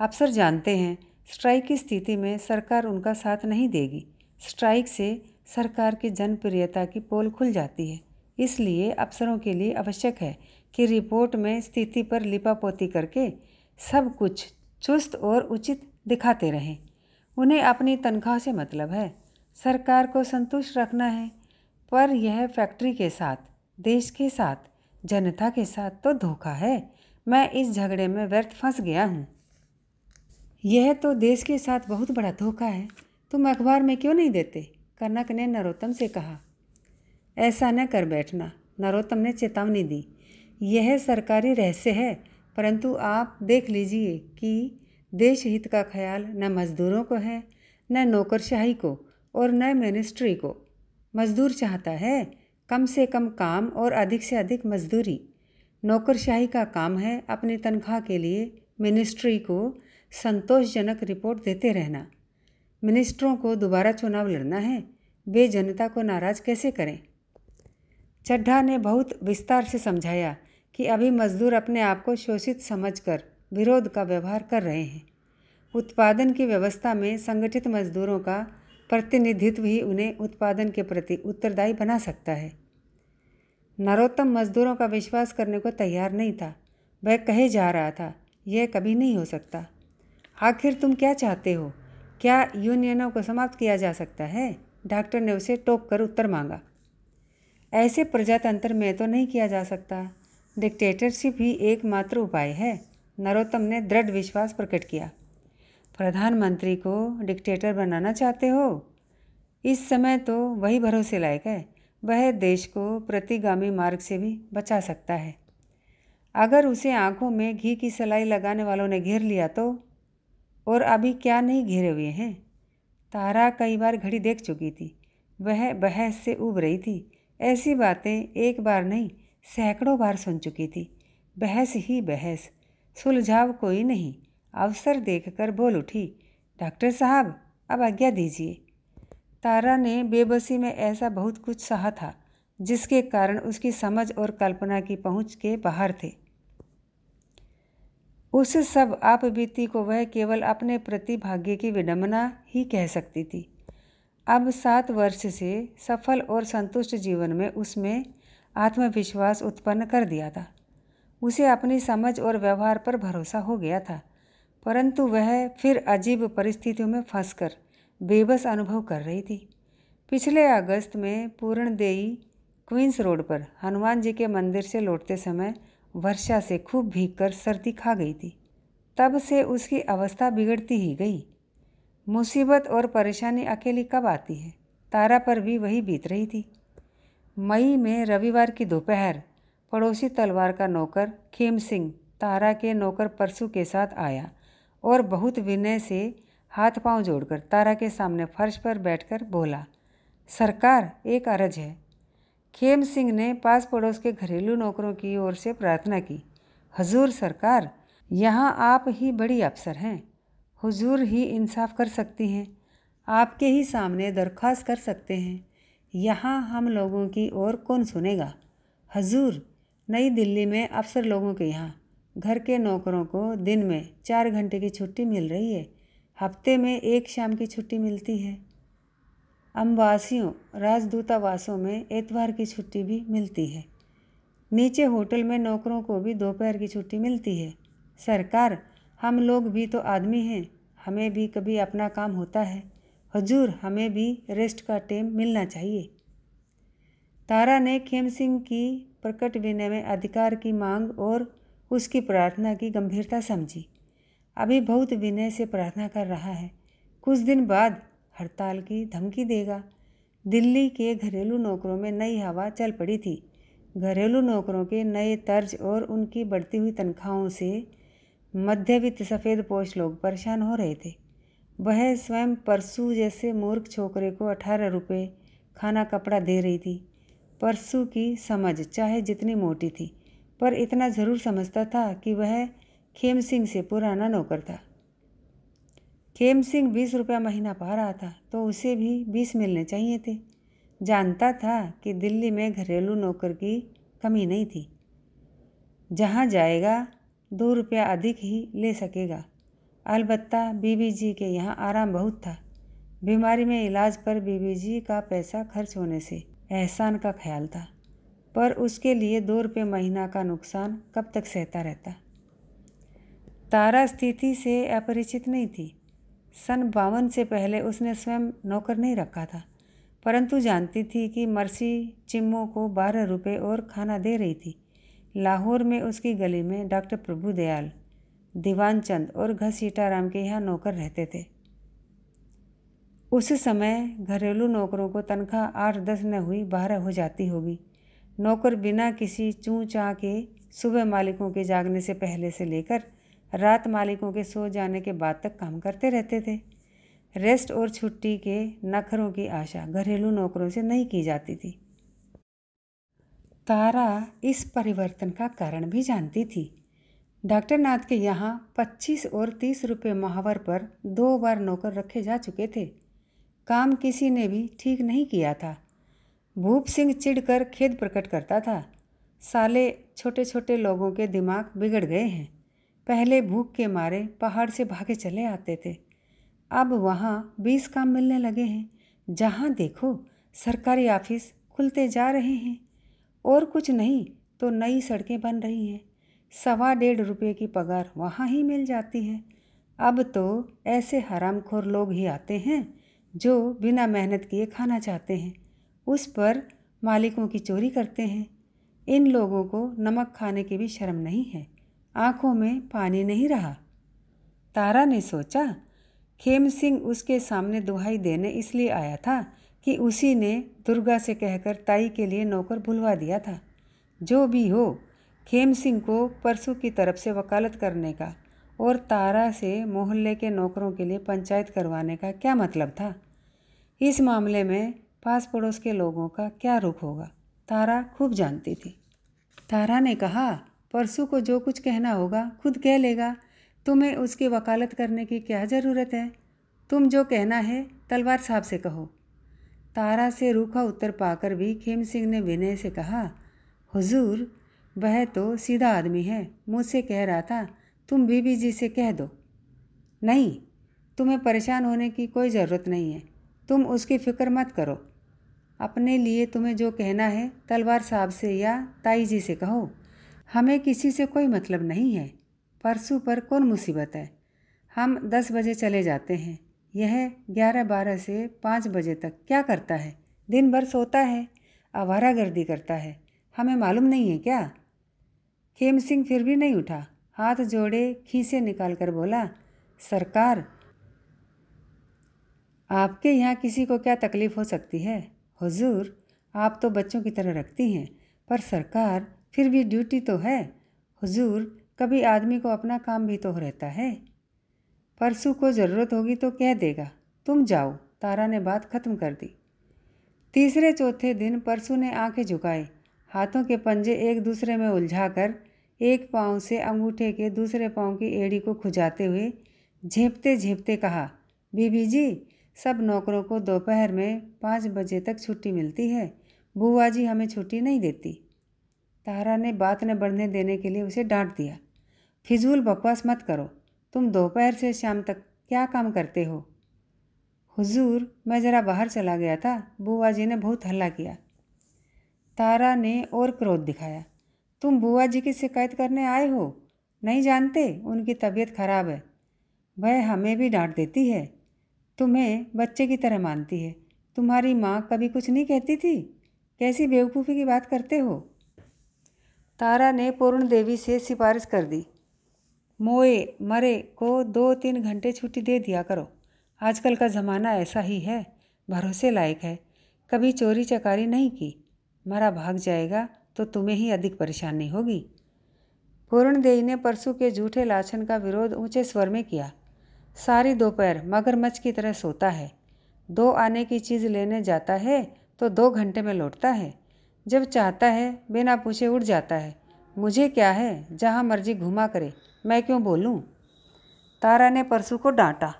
अफसर जानते हैं स्ट्राइक की स्थिति में सरकार उनका साथ नहीं देगी स्ट्राइक से सरकार की जनप्रियता की पोल खुल जाती है इसलिए अफसरों के लिए आवश्यक है कि रिपोर्ट में स्थिति पर लिपापोती करके सब कुछ चुस्त और उचित दिखाते रहें उन्हें अपनी तनख्वाह से मतलब है सरकार को संतुष्ट रखना है पर यह फैक्ट्री के साथ देश के साथ जनता के साथ तो धोखा है मैं इस झगड़े में व्यर्थ फंस गया हूँ यह तो देश के साथ बहुत बड़ा धोखा है तुम अखबार में क्यों नहीं देते कनक ने नरोत्तम से कहा ऐसा न कर बैठना नरोत्तम ने चेतावनी दी यह सरकारी रहस्य है परंतु आप देख लीजिए कि देश हित का ख्याल न मज़दूरों को है न नौकरशाही को और न मिनिस्ट्री को मज़दूर चाहता है कम से कम काम और अधिक से अधिक मजदूरी नौकरशाही का काम है अपनी तनख्वाह के लिए मिनिस्ट्री को संतोषजनक रिपोर्ट देते रहना मिनिस्टरों को दोबारा चुनाव लड़ना है वे जनता को नाराज कैसे करें चड्ढा ने बहुत विस्तार से समझाया कि अभी मजदूर अपने आप को शोषित समझकर विरोध का व्यवहार कर रहे हैं उत्पादन की व्यवस्था में संगठित मजदूरों का प्रतिनिधित्व ही उन्हें उत्पादन के प्रति उत्तरदायी बना सकता है नरोत्तम मजदूरों का विश्वास करने को तैयार नहीं था वह कहे जा रहा था यह कभी नहीं हो सकता आखिर तुम क्या चाहते हो क्या यूनियनों को समाप्त किया जा सकता है डॉक्टर ने उसे टोक कर उत्तर मांगा ऐसे प्रजातंत्र में तो नहीं किया जा सकता डिक्टेटरशिप ही एकमात्र उपाय है नरोत्तम ने दृढ़ विश्वास प्रकट किया प्रधानमंत्री को डिक्टेटर बनाना चाहते हो इस समय तो वही भरोसे लायक है वह देश को प्रतिगामी मार्ग से भी बचा सकता है अगर उसे आंखों में घी की सलाई लगाने वालों ने घेर लिया तो और अभी क्या नहीं घेरे हुए हैं तारा कई बार घड़ी देख चुकी थी वह बहस से उब रही थी ऐसी बातें एक बार नहीं सैकड़ों बार सुन चुकी थी बहस ही बहस सुलझाव कोई नहीं अवसर देखकर बोल उठी डॉक्टर साहब अब आज्ञा दीजिए तारा ने बेबसी में ऐसा बहुत कुछ सहा था जिसके कारण उसकी समझ और कल्पना की पहुंच के बाहर थे उस सब आप बीती को वह केवल अपने प्रति भाग्य की विडम्बना ही कह सकती थी अब सात वर्ष से सफल और संतुष्ट जीवन में उसमें आत्मविश्वास उत्पन्न कर दिया था उसे अपनी समझ और व्यवहार पर भरोसा हो गया था परंतु वह फिर अजीब परिस्थितियों में फंसकर बेबस अनुभव कर रही थी पिछले अगस्त में पूर्णदेई क्वींस रोड पर हनुमान जी के मंदिर से लौटते समय वर्षा से खूब भीग कर सर्दी खा गई थी तब से उसकी अवस्था बिगड़ती ही गई मुसीबत और परेशानी अकेली कब आती है तारा पर भी वही बीत रही थी मई में रविवार की दोपहर पड़ोसी तलवार का नौकर खेम सिंह तारा के नौकर परसू के साथ आया और बहुत विनय से हाथ पांव जोड़कर तारा के सामने फर्श पर बैठकर बोला सरकार एक अर्ज है खेम सिंह ने पास पड़ोस के घरेलू नौकरों की ओर से प्रार्थना की हजूर सरकार यहाँ आप ही बड़ी अफसर हैं हुजूर ही इंसाफ कर सकती हैं आपके ही सामने दरख्वास्त कर सकते हैं यहाँ हम लोगों की ओर कौन सुनेगा हजूर नई दिल्ली में अफसर लोगों के यहाँ घर के नौकरों को दिन में चार घंटे की छुट्टी मिल रही है हफ्ते में एक शाम की छुट्टी मिलती है अम्बासियों राजदूतावासों में एतवार की छुट्टी भी मिलती है नीचे होटल में नौकरों को भी दोपहर की छुट्टी मिलती है सरकार हम लोग भी तो आदमी हैं हमें भी कभी अपना काम होता है हजूर हमें भी रेस्ट का टेम मिलना चाहिए तारा ने खेम सिंह की प्रकट विनय में अधिकार की मांग और उसकी प्रार्थना की गंभीरता समझी अभी बहुत विनय से प्रार्थना कर रहा है कुछ दिन बाद हड़ताल की धमकी देगा दिल्ली के घरेलू नौकरों में नई हवा चल पड़ी थी घरेलू नौकरों के नए तर्ज और उनकी बढ़ती हुई तनख्वाहों से मध्यवित्त सफ़ेद पोष लोग परेशान हो रहे थे वह स्वयं परसू जैसे मूर्ख छोकरे को अठारह रुपये खाना कपड़ा दे रही थी परसू की समझ चाहे जितनी मोटी थी पर इतना ज़रूर समझता था कि वह खेम सिंह से पुराना नौकर था खेम सिंह बीस रुपया महीना पा रहा था तो उसे भी बीस मिलने चाहिए थे जानता था कि दिल्ली में घरेलू नौकर की कमी नहीं थी जहाँ जाएगा दो रुपया अधिक ही ले सकेगा अलबत्ता बीबी जी के यहाँ आराम बहुत था बीमारी में इलाज पर बीबी जी का पैसा खर्च होने से एहसान का ख्याल था पर उसके लिए दो रुपये महीना का नुकसान कब तक सहता रहता तारा स्थिति से अपरिचित नहीं थी सन बावन से पहले उसने स्वयं नौकर नहीं रखा था परंतु जानती थी कि मर्सी चिम्मो को बारह रुपए और खाना दे रही थी लाहौर में उसकी गली में डॉक्टर प्रभु दयाल दीवान चंद और घर राम के यहाँ नौकर रहते थे उस समय घरेलू नौकरों को तनख्वाह आठ दस न हुई बारह हो जाती होगी नौकर बिना किसी चूँ चाँ के सुबह मालिकों के जागने से पहले से लेकर रात मालिकों के सो जाने के बाद तक काम करते रहते थे रेस्ट और छुट्टी के नखरों की आशा घरेलू नौकरों से नहीं की जाती थी तारा इस परिवर्तन का कारण भी जानती थी डॉक्टर नाथ के यहाँ 25 और 30 रुपए माहवर पर दो बार नौकर रखे जा चुके थे काम किसी ने भी ठीक नहीं किया था भूप सिंह चिढ़कर खेद प्रकट करता था साले छोटे छोटे लोगों के दिमाग बिगड़ गए हैं पहले भूख के मारे पहाड़ से भागे चले आते थे अब वहाँ बीस काम मिलने लगे हैं जहाँ देखो सरकारी ऑफिस खुलते जा रहे हैं और कुछ नहीं तो नई सड़कें बन रही हैं सवा डेढ़ रुपये की पगार वहाँ ही मिल जाती है अब तो ऐसे हरामखोर लोग ही आते हैं जो बिना मेहनत किए खाना चाहते हैं उस पर मालिकों की चोरी करते हैं इन लोगों को नमक खाने की भी शर्म नहीं है आंखों में पानी नहीं रहा तारा ने सोचा खेम सिंह उसके सामने दुहाई देने इसलिए आया था कि उसी ने दुर्गा से कहकर ताई के लिए नौकर भुलवा दिया था जो भी हो खेम सिंह को परसों की तरफ से वकालत करने का और तारा से मोहल्ले के नौकरों के लिए पंचायत करवाने का क्या मतलब था इस मामले में पास पड़ोस के लोगों का क्या रुख होगा तारा खूब जानती थी तारा ने कहा परसों को जो कुछ कहना होगा खुद कह लेगा तुम्हें उसकी वकालत करने की क्या ज़रूरत है तुम जो कहना है तलवार साहब से कहो तारा से रूखा उत्तर पाकर भी खेम सिंह ने विनय से कहा हुजूर वह तो सीधा आदमी है मुझसे कह रहा था तुम बीबी जी से कह दो नहीं तुम्हें परेशान होने की कोई ज़रूरत नहीं है तुम उसकी फ़िक्र मत करो अपने लिए तुम्हें जो कहना है तलवार साहब से या ताई जी से कहो हमें किसी से कोई मतलब नहीं है परसों पर कौन मुसीबत है हम दस बजे चले जाते हैं यह ग्यारह बारह से पाँच बजे तक क्या करता है दिन भर सोता है आवारा गर्दी करता है हमें मालूम नहीं है क्या खेम सिंह फिर भी नहीं उठा हाथ जोड़े खीसे निकाल कर बोला सरकार आपके यहाँ किसी को क्या तकलीफ़ हो सकती है हुजूर आप तो बच्चों की तरह रखती हैं पर सरकार फिर भी ड्यूटी तो है हुजूर कभी आदमी को अपना काम भी तो रहता है परसों को ज़रूरत होगी तो कह देगा तुम जाओ तारा ने बात खत्म कर दी तीसरे चौथे दिन परसों ने आंखें झुकाई हाथों के पंजे एक दूसरे में उलझा कर एक पाँव से अंगूठे के दूसरे पाँव की एड़ी को खुजाते हुए झेपते झेपते कहा बीबी जी सब नौकरों को दोपहर में पाँच बजे तक छुट्टी मिलती है बुआ जी हमें छुट्टी नहीं देती तारा ने बात न बढ़ने देने के लिए उसे डांट दिया फिजूल बकवास मत करो तुम दोपहर से शाम तक क्या काम करते हो हुजूर मैं ज़रा बाहर चला गया था बुआ जी ने बहुत हल्ला किया तारा ने और क्रोध दिखाया तुम बुआ जी की शिकायत करने आए हो नहीं जानते उनकी तबीयत खराब है वह हमें भी डांट देती है तुम्हें बच्चे की तरह मानती है तुम्हारी माँ कभी कुछ नहीं कहती थी कैसी बेवकूफ़ी की बात करते हो तारा ने पूर्ण देवी से सिफारिश कर दी मोए मरे को दो तीन घंटे छुट्टी दे दिया करो आजकल का ज़माना ऐसा ही है भरोसे लायक है कभी चोरी चकारी नहीं की मरा भाग जाएगा तो तुम्हें ही अधिक परेशानी होगी पूर्णदेवी ने परसों के झूठे लाछन का विरोध ऊंचे स्वर में किया सारी दोपहर मगरमच्छ की तरह सोता है दो आने की चीज़ लेने जाता है तो दो घंटे में लौटता है जब चाहता है बिना पूछे उड़ जाता है मुझे क्या है जहाँ मर्जी घुमा करे मैं क्यों बोलूँ तारा ने परसों को डांटा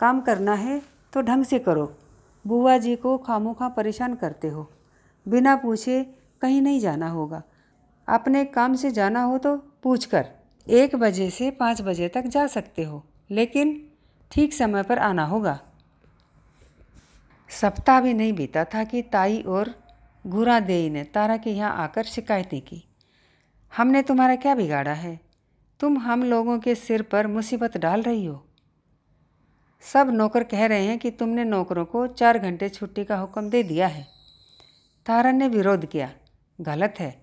काम करना है तो ढंग से करो बुआ जी को खामोखा परेशान करते हो बिना पूछे कहीं नहीं जाना होगा अपने काम से जाना हो तो पूछ कर एक बजे से पाँच बजे तक जा सकते हो लेकिन ठीक समय पर आना होगा सप्ताह भी नहीं बीता था कि ताई और देई ने तारा के यहाँ आकर शिकायतें की हमने तुम्हारा क्या बिगाड़ा है तुम हम लोगों के सिर पर मुसीबत डाल रही हो सब नौकर कह रहे हैं कि तुमने नौकरों को चार घंटे छुट्टी का हुक्म दे दिया है तारा ने विरोध किया गलत है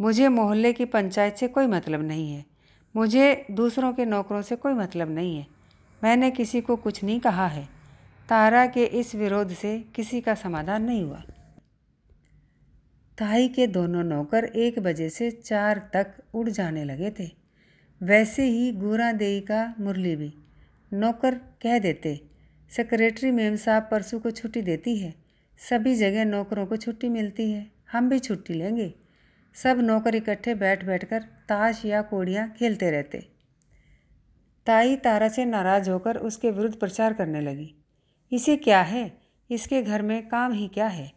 मुझे मोहल्ले की पंचायत से कोई मतलब नहीं है मुझे दूसरों के नौकरों से कोई मतलब नहीं है मैंने किसी को कुछ नहीं कहा है तारा के इस विरोध से किसी का समाधान नहीं हुआ ताई के दोनों नौकर एक बजे से चार तक उड़ जाने लगे थे वैसे ही गोरा देई का मुरली भी नौकर कह देते सेक्रेटरी मेम साहब परसों को छुट्टी देती है सभी जगह नौकरों को छुट्टी मिलती है हम भी छुट्टी लेंगे सब नौकर इकट्ठे बैठ बैठ कर ताश या कोड़ियाँ खेलते रहते ताई तारा से नाराज़ होकर उसके विरुद्ध प्रचार करने लगी इसे क्या है इसके घर में काम ही क्या है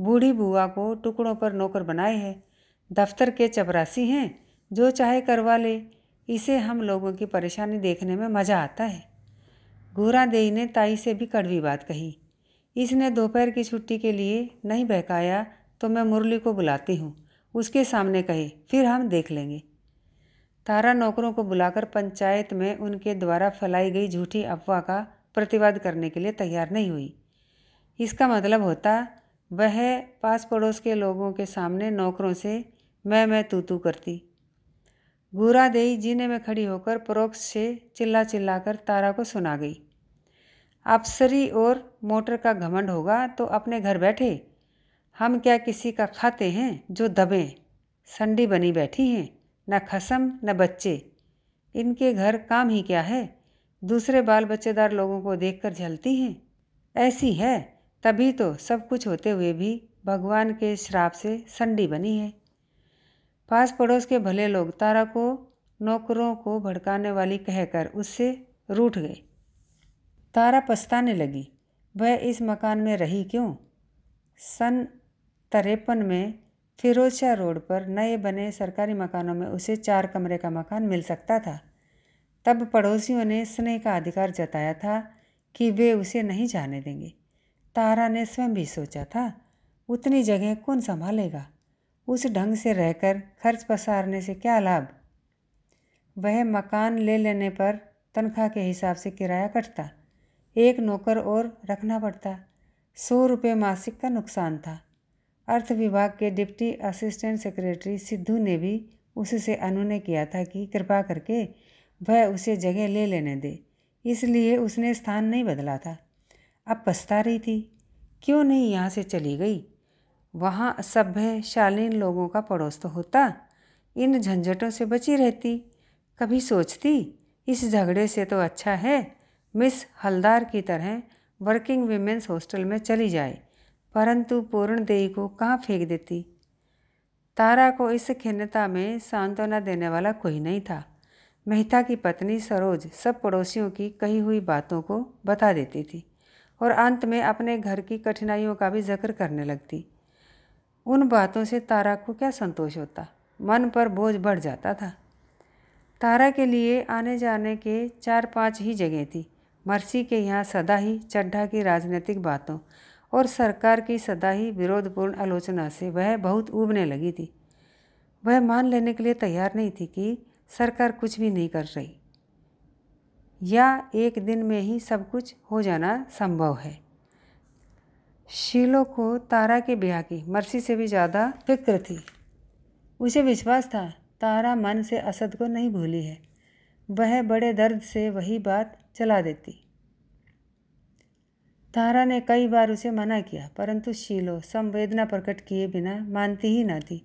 बूढ़ी बुआ को टुकड़ों पर नौकर बनाए हैं दफ्तर के चपरासी हैं जो चाहे करवा ले इसे हम लोगों की परेशानी देखने में मज़ा आता है देई ने ताई से भी कड़वी बात कही इसने दोपहर की छुट्टी के लिए नहीं बहकाया तो मैं मुरली को बुलाती हूँ उसके सामने कहे फिर हम देख लेंगे तारा नौकरों को बुलाकर पंचायत में उनके द्वारा फैलाई गई झूठी अफवाह का प्रतिवाद करने के लिए तैयार नहीं हुई इसका मतलब होता वह पास पड़ोस के लोगों के सामने नौकरों से मैं मैं तू तू करती देई जीने में खड़ी होकर परोक्ष से चिल्ला चिल्ला कर तारा को सुना गई अफसरी और मोटर का घमंड होगा तो अपने घर बैठे हम क्या किसी का खाते हैं जो दबें संडी बनी बैठी हैं न खसम न बच्चे इनके घर काम ही क्या है दूसरे बाल बच्चेदार लोगों को देखकर झलती हैं ऐसी है तभी तो सब कुछ होते हुए भी भगवान के श्राप से संडी बनी है पास पड़ोस के भले लोग तारा को नौकरों को भड़काने वाली कहकर उससे रूठ गए तारा पछताने लगी वह इस मकान में रही क्यों सन तरेपन में फिरोजशाह रोड पर नए बने सरकारी मकानों में उसे चार कमरे का मकान मिल सकता था तब पड़ोसियों ने स्नेह का अधिकार जताया था कि वे उसे नहीं जाने देंगे तारा ने स्वयं भी सोचा था उतनी जगह कौन संभालेगा उस ढंग से रहकर खर्च पसारने से क्या लाभ वह मकान ले लेने पर तनख्वाह के हिसाब से किराया कटता एक नौकर और रखना पड़ता सौ रुपये मासिक का नुकसान था अर्थ विभाग के डिप्टी असिस्टेंट सेक्रेटरी सिद्धू ने भी उससे अनुनय किया था कि कृपा करके वह उसे जगह ले लेने दे इसलिए उसने स्थान नहीं बदला था अब पछता रही थी क्यों नहीं यहाँ से चली गई वहाँ सभ्य शालीन लोगों का पड़ोस तो होता इन झंझटों से बची रहती कभी सोचती इस झगड़े से तो अच्छा है मिस हलदार की तरह वर्किंग वीमेंस हॉस्टल में चली जाए परंतु पूर्णदेही को कहाँ फेंक देती तारा को इस खिन्नता में सांत्वना देने वाला कोई नहीं था मेहता की पत्नी सरोज सब पड़ोसियों की कही हुई बातों को बता देती थी और अंत में अपने घर की कठिनाइयों का भी जिक्र करने लगती उन बातों से तारा को क्या संतोष होता मन पर बोझ बढ़ जाता था तारा के लिए आने जाने के चार पांच ही जगह थी मर्सी के यहाँ सदा ही चड्ढा की राजनीतिक बातों और सरकार की सदा ही विरोधपूर्ण आलोचना से वह बहुत उबने लगी थी वह मान लेने के लिए तैयार नहीं थी कि सरकार कुछ भी नहीं कर रही या एक दिन में ही सब कुछ हो जाना संभव है शीलो को तारा के ब्याह की मर्सी से भी ज़्यादा फिक्र थी उसे विश्वास था तारा मन से असद को नहीं भूली है वह बड़े दर्द से वही बात चला देती तारा ने कई बार उसे मना किया परंतु शीलो संवेदना प्रकट किए बिना मानती ही ना थी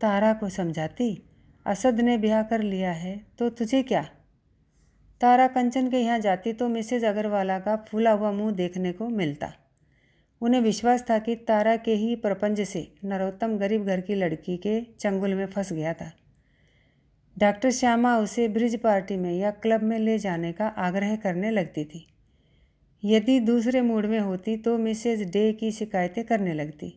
तारा को समझाती असद ने ब्याह कर लिया है तो तुझे क्या तारा कंचन के यहाँ जाती तो मिसेज अग्रवाला का फूला हुआ मुंह देखने को मिलता उन्हें विश्वास था कि तारा के ही प्रपंच से नरोत्तम गरीब घर की लड़की के चंगुल में फंस गया था डॉक्टर श्यामा उसे ब्रिज पार्टी में या क्लब में ले जाने का आग्रह करने लगती थी यदि दूसरे मूड में होती तो मिसेज डे की शिकायतें करने लगती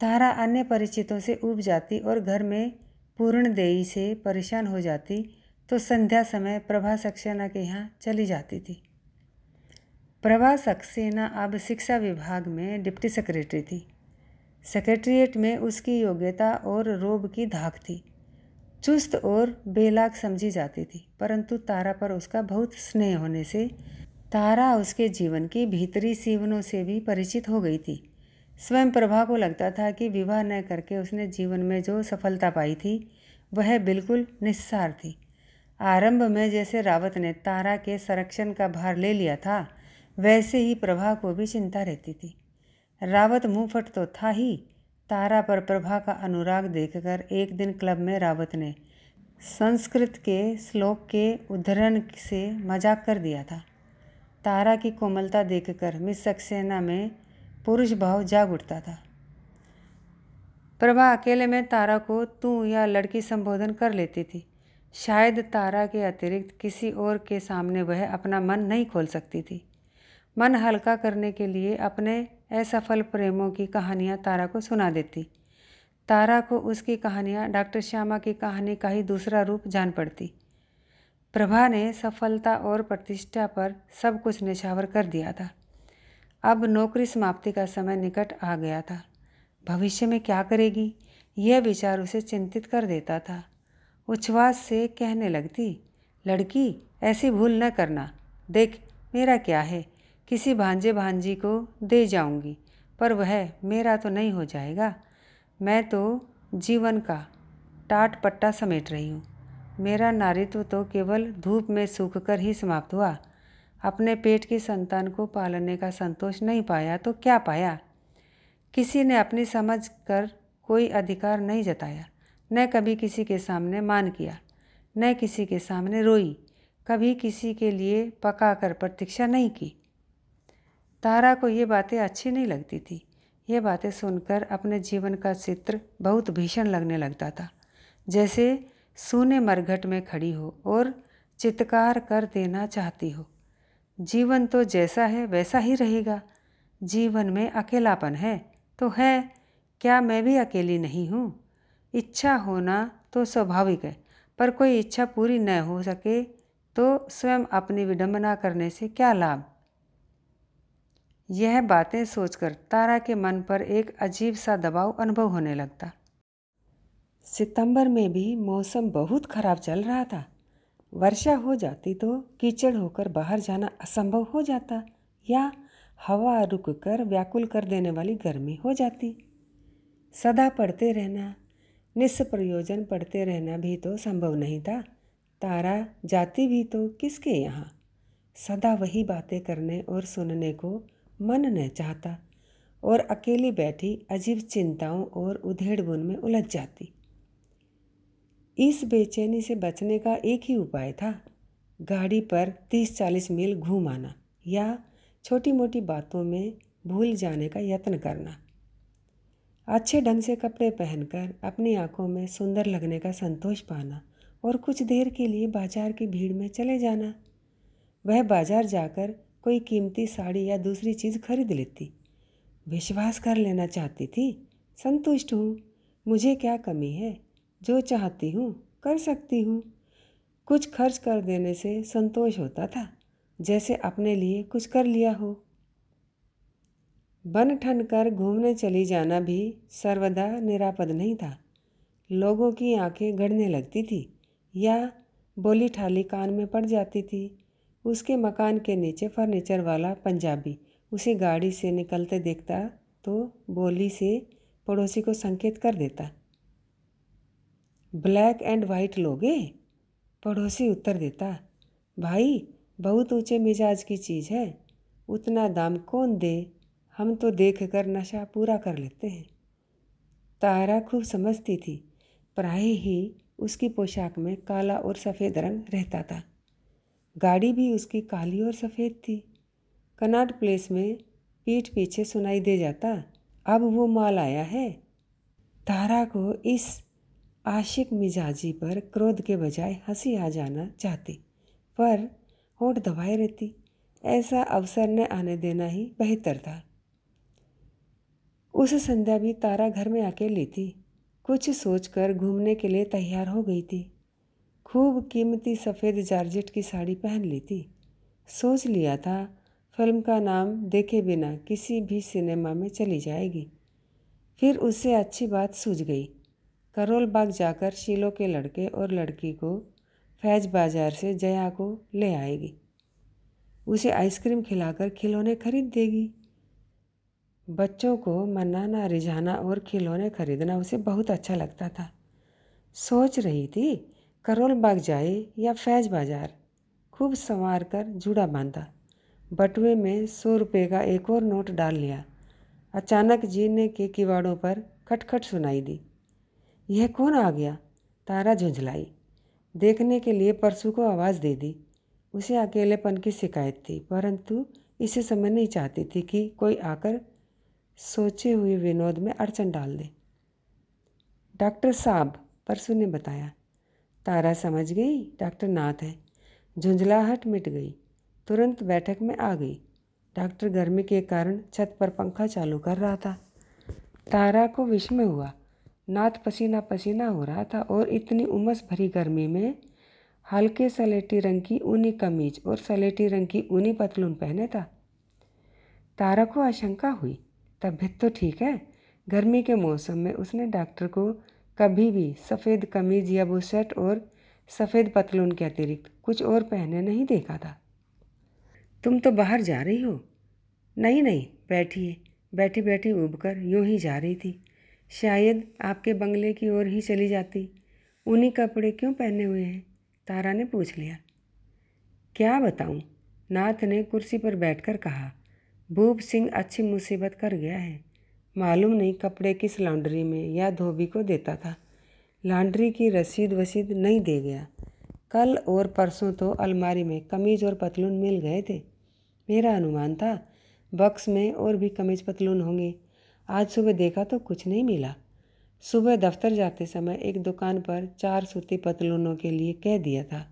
तारा अन्य परिचितों से उब जाती और घर में पूर्ण देई से परेशान हो जाती तो संध्या समय प्रभा सक्सेना के यहाँ चली जाती थी प्रभा सक्सेना अब शिक्षा विभाग में डिप्टी सेक्रेटरी थी सेक्रेटरीट में उसकी योग्यता और रोब की धाक थी चुस्त और बेलाग समझी जाती थी परंतु तारा पर उसका बहुत स्नेह होने से तारा उसके जीवन की भीतरी सीवनों से भी परिचित हो गई थी स्वयं प्रभा को लगता था कि विवाह न करके उसने जीवन में जो सफलता पाई थी वह बिल्कुल निस्सार थी आरंभ में जैसे रावत ने तारा के संरक्षण का भार ले लिया था वैसे ही प्रभा को भी चिंता रहती थी रावत मुंहफट तो था ही तारा पर प्रभा का अनुराग देखकर एक दिन क्लब में रावत ने संस्कृत के श्लोक के उद्धरण से मजाक कर दिया था तारा की कोमलता देखकर मिस सक्सेना में पुरुष भाव जाग उठता था प्रभा अकेले में तारा को तू या लड़की संबोधन कर लेती थी शायद तारा के अतिरिक्त किसी और के सामने वह अपना मन नहीं खोल सकती थी मन हल्का करने के लिए अपने असफल प्रेमों की कहानियाँ तारा को सुना देती तारा को उसकी कहानियाँ डॉक्टर श्यामा की कहानी का ही दूसरा रूप जान पड़ती प्रभा ने सफलता और प्रतिष्ठा पर सब कुछ निशावर कर दिया था अब नौकरी समाप्ति का समय निकट आ गया था भविष्य में क्या करेगी यह विचार उसे चिंतित कर देता था उच्छ्वास से कहने लगती लड़की ऐसी भूल न करना देख मेरा क्या है किसी भांजे भांजी को दे जाऊंगी पर वह मेरा तो नहीं हो जाएगा मैं तो जीवन का टाट पट्टा समेट रही हूँ मेरा नारित्व तो केवल धूप में सूख कर ही समाप्त हुआ अपने पेट की संतान को पालने का संतोष नहीं पाया तो क्या पाया किसी ने अपनी समझ कर कोई अधिकार नहीं जताया न कभी किसी के सामने मान किया न किसी के सामने रोई कभी किसी के लिए पका कर प्रतीक्षा नहीं की तारा को ये बातें अच्छी नहीं लगती थी ये बातें सुनकर अपने जीवन का चित्र बहुत भीषण लगने लगता था जैसे सूने मरघट में खड़ी हो और चित्कार कर देना चाहती हो जीवन तो जैसा है वैसा ही रहेगा जीवन में अकेलापन है तो है क्या मैं भी अकेली नहीं हूँ इच्छा होना तो स्वाभाविक है पर कोई इच्छा पूरी न हो सके तो स्वयं अपनी विडंबना करने से क्या लाभ यह बातें सोचकर तारा के मन पर एक अजीब सा दबाव अनुभव होने लगता सितंबर में भी मौसम बहुत खराब चल रहा था वर्षा हो जाती तो कीचड़ होकर बाहर जाना असंभव हो जाता या हवा रुक कर व्याकुल कर देने वाली गर्मी हो जाती सदा पढ़ते रहना निस्प्रयोजन पढ़ते रहना भी तो संभव नहीं था तारा जाती भी तो किसके यहाँ सदा वही बातें करने और सुनने को मन न चाहता और अकेली बैठी अजीब चिंताओं और उधेड़ बुन में उलझ जाती इस बेचैनी से बचने का एक ही उपाय था गाड़ी पर तीस चालीस मील घूम आना या छोटी मोटी बातों में भूल जाने का यत्न करना अच्छे ढंग से कपड़े पहनकर अपनी आंखों में सुंदर लगने का संतोष पाना और कुछ देर के लिए बाजार की भीड़ में चले जाना वह बाजार जाकर कोई कीमती साड़ी या दूसरी चीज़ खरीद लेती विश्वास कर लेना चाहती थी संतुष्ट हूँ मुझे क्या कमी है जो चाहती हूँ कर सकती हूँ कुछ खर्च कर देने से संतोष होता था जैसे अपने लिए कुछ कर लिया हो बन ठन कर घूमने चली जाना भी सर्वदा निरापद नहीं था लोगों की आंखें गढ़ने लगती थी या बोली ठाली कान में पड़ जाती थी उसके मकान के नीचे फर्नीचर वाला पंजाबी उसे गाड़ी से निकलते देखता तो बोली से पड़ोसी को संकेत कर देता ब्लैक एंड वाइट लोगे पड़ोसी उत्तर देता भाई बहुत ऊंचे मिजाज की चीज़ है उतना दाम कौन दे हम तो देख कर नशा पूरा कर लेते हैं तारा खूब समझती थी प्राय ही उसकी पोशाक में काला और सफ़ेद रंग रहता था गाड़ी भी उसकी काली और सफ़ेद थी कनाट प्लेस में पीठ पीछे सुनाई दे जाता अब वो माल आया है तारा को इस आशिक मिजाजी पर क्रोध के बजाय हंसी आ जाना चाहती पर होठ दबाए रहती ऐसा अवसर न आने देना ही बेहतर था उस संध्या भी तारा घर में आके लेती कुछ सोचकर घूमने के लिए तैयार हो गई थी खूब कीमती सफ़ेद जारजेट की साड़ी पहन ली थी सोच लिया था फिल्म का नाम देखे बिना किसी भी सिनेमा में चली जाएगी फिर उससे अच्छी बात सूझ गई करोल बाग जाकर शीलो के लड़के और लड़की को फैज बाज़ार से जया को ले आएगी उसे आइसक्रीम खिलाकर खिलौने खरीद देगी बच्चों को मनाना रिझाना और खिलौने खरीदना उसे बहुत अच्छा लगता था सोच रही थी करोल बाग जाए या फैज बाजार खूब संवार कर जूड़ा बांधा बटुए में सौ रुपये का एक और नोट डाल लिया अचानक जीने के किवाड़ों पर खटखट सुनाई दी यह कौन आ गया तारा झुंझलाई देखने के लिए परसू को आवाज़ दे दी उसे अकेलेपन की शिकायत थी परंतु इसे समझ नहीं चाहती थी कि कोई आकर सोचे हुए विनोद में अड़चन डाल दे डॉक्टर साहब परसों ने बताया तारा समझ गई डॉक्टर नाथ है झुंझलाहट मिट गई तुरंत बैठक में आ गई डॉक्टर गर्मी के कारण छत पर पंखा चालू कर रहा था तारा को विस्मय हुआ नाथ पसीना पसीना हो रहा था और इतनी उमस भरी गर्मी में हल्के सलेटी रंग की ऊनी कमीज और सलेटी रंग की ऊनी पतलून पहने था तारा को आशंका हुई तबीयत तो ठीक है गर्मी के मौसम में उसने डॉक्टर को कभी भी सफ़ेद कमीज या वो शर्ट और सफ़ेद पतलून के अतिरिक्त कुछ और पहने नहीं देखा था तुम तो बाहर जा रही हो नहीं नहीं बैठिए बैठी बैठी उब कर यूँ ही जा रही थी शायद आपके बंगले की ओर ही चली जाती उन्हीं कपड़े क्यों पहने हुए हैं तारा ने पूछ लिया क्या बताऊं? नाथ ने कुर्सी पर बैठकर कहा भूप सिंह अच्छी मुसीबत कर गया है मालूम नहीं कपड़े किस लॉन्ड्री में या धोबी को देता था लॉन्ड्री की रसीद वसीद नहीं दे गया कल और परसों तो अलमारी में कमीज और पतलून मिल गए थे मेरा अनुमान था बक्स में और भी कमीज पतलून होंगे आज सुबह देखा तो कुछ नहीं मिला सुबह दफ्तर जाते समय एक दुकान पर चार सूती पतलूनों के लिए कह दिया था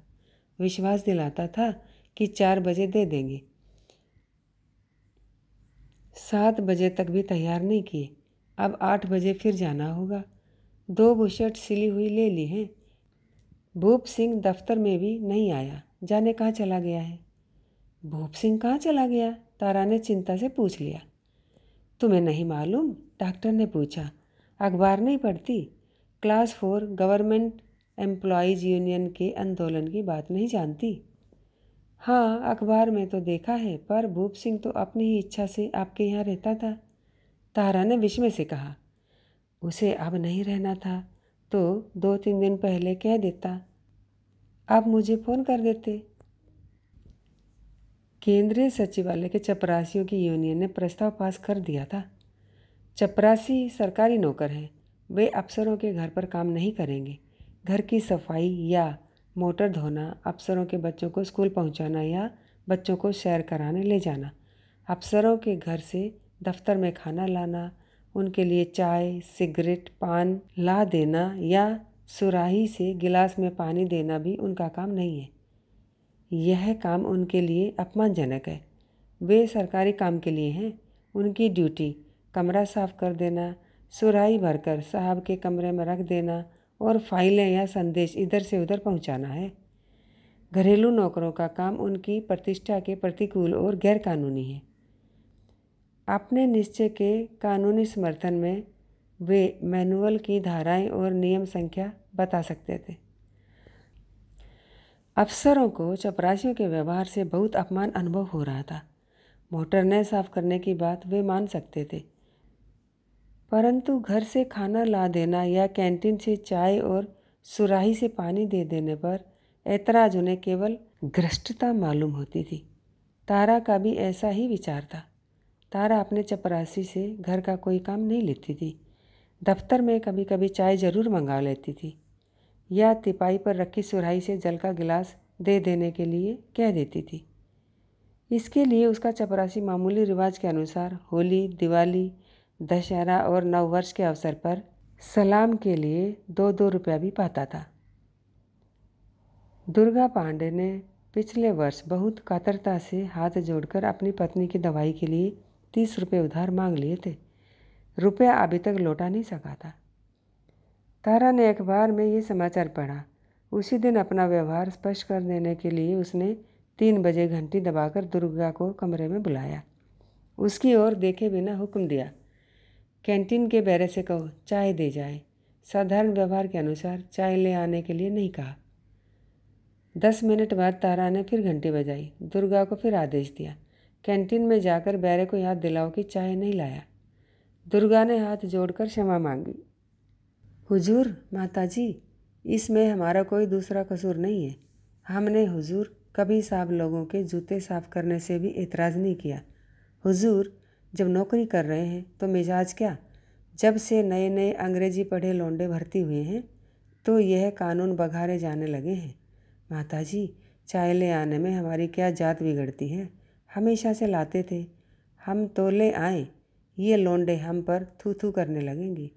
विश्वास दिलाता था कि चार बजे दे देंगे सात बजे तक भी तैयार नहीं किए अब आठ बजे फिर जाना होगा दो बुशर्ट सिली हुई ले ली हैं भूप सिंह दफ्तर में भी नहीं आया जाने कहाँ चला गया है भूप सिंह कहाँ चला गया तारा ने चिंता से पूछ लिया तुम्हें नहीं मालूम डॉक्टर ने पूछा अखबार नहीं पढ़ती class four government employees union के आंदोलन की बात नहीं जानती हाँ अखबार में तो देखा है पर भूप सिंह तो अपनी ही इच्छा से आपके यहाँ रहता था तारा ने विस्मय से कहा उसे अब नहीं रहना था तो दो तीन दिन पहले कह देता आप मुझे फ़ोन कर देते केंद्रीय सचिवालय के चपरासियों की यूनियन ने प्रस्ताव पास कर दिया था चपरासी सरकारी नौकर हैं वे अफसरों के घर पर काम नहीं करेंगे घर की सफाई या मोटर धोना अफसरों के बच्चों को स्कूल पहुंचाना या बच्चों को सैर कराने ले जाना अफसरों के घर से दफ्तर में खाना लाना उनके लिए चाय सिगरेट पान ला देना या सुराही से गिलास में पानी देना भी उनका काम नहीं है यह काम उनके लिए अपमानजनक है वे सरकारी काम के लिए हैं उनकी ड्यूटी कमरा साफ कर देना सुराही भरकर साहब के कमरे में रख देना और फाइलें या संदेश इधर से उधर पहुंचाना है घरेलू नौकरों का काम उनकी प्रतिष्ठा के प्रतिकूल और गैरकानूनी है अपने निश्चय के कानूनी समर्थन में वे मैनुअल की धाराएं और नियम संख्या बता सकते थे अफसरों को चपरासियों के व्यवहार से बहुत अपमान अनुभव हो रहा था मोटर न साफ करने की बात वे मान सकते थे परंतु घर से खाना ला देना या कैंटीन से चाय और सुराही से पानी दे देने पर ऐतराज उन्हें केवल घृष्टता मालूम होती थी तारा का भी ऐसा ही विचार था तारा अपने चपरासी से घर का कोई काम नहीं लेती थी दफ्तर में कभी कभी चाय ज़रूर मंगा लेती थी या तिपाई पर रखी सुराही से जल का गिलास दे देने के लिए कह देती थी इसके लिए उसका चपरासी मामूली रिवाज के अनुसार होली दिवाली दशहरा और नववर्ष के अवसर पर सलाम के लिए दो दो रुपया भी पाता था दुर्गा पांडे ने पिछले वर्ष बहुत कातरता से हाथ जोड़कर अपनी पत्नी की दवाई के लिए तीस रुपये उधार मांग लिए थे रुपया अभी तक लौटा नहीं सका था तारा ने अखबार में ये समाचार पढ़ा उसी दिन अपना व्यवहार स्पष्ट कर देने के लिए उसने तीन बजे घंटी दबाकर दुर्गा को कमरे में बुलाया उसकी ओर देखे बिना हुक्म दिया कैंटीन के बैरे से कहो चाय दे जाए साधारण व्यवहार के अनुसार चाय ले आने के लिए नहीं कहा दस मिनट बाद तारा ने फिर घंटी बजाई दुर्गा को फिर आदेश दिया कैंटीन में जाकर बैरे को याद दिलाओ कि चाय नहीं लाया दुर्गा ने हाथ जोड़कर क्षमा मांगी हुजूर माताजी इसमें हमारा कोई दूसरा कसूर नहीं है हमने हुजूर कभी साहब लोगों के जूते साफ करने से भी एतराज़ नहीं किया हुजूर जब नौकरी कर रहे हैं तो मिजाज क्या जब से नए नए अंग्रेजी पढ़े लौंडे भर्ती हुए हैं तो यह कानून बघारे जाने लगे हैं माता जी चाय ले आने में हमारी क्या जात बिगड़ती है हमेशा से लाते थे हम तो ले आए ये लोंडे हम पर थू थू करने लगेंगे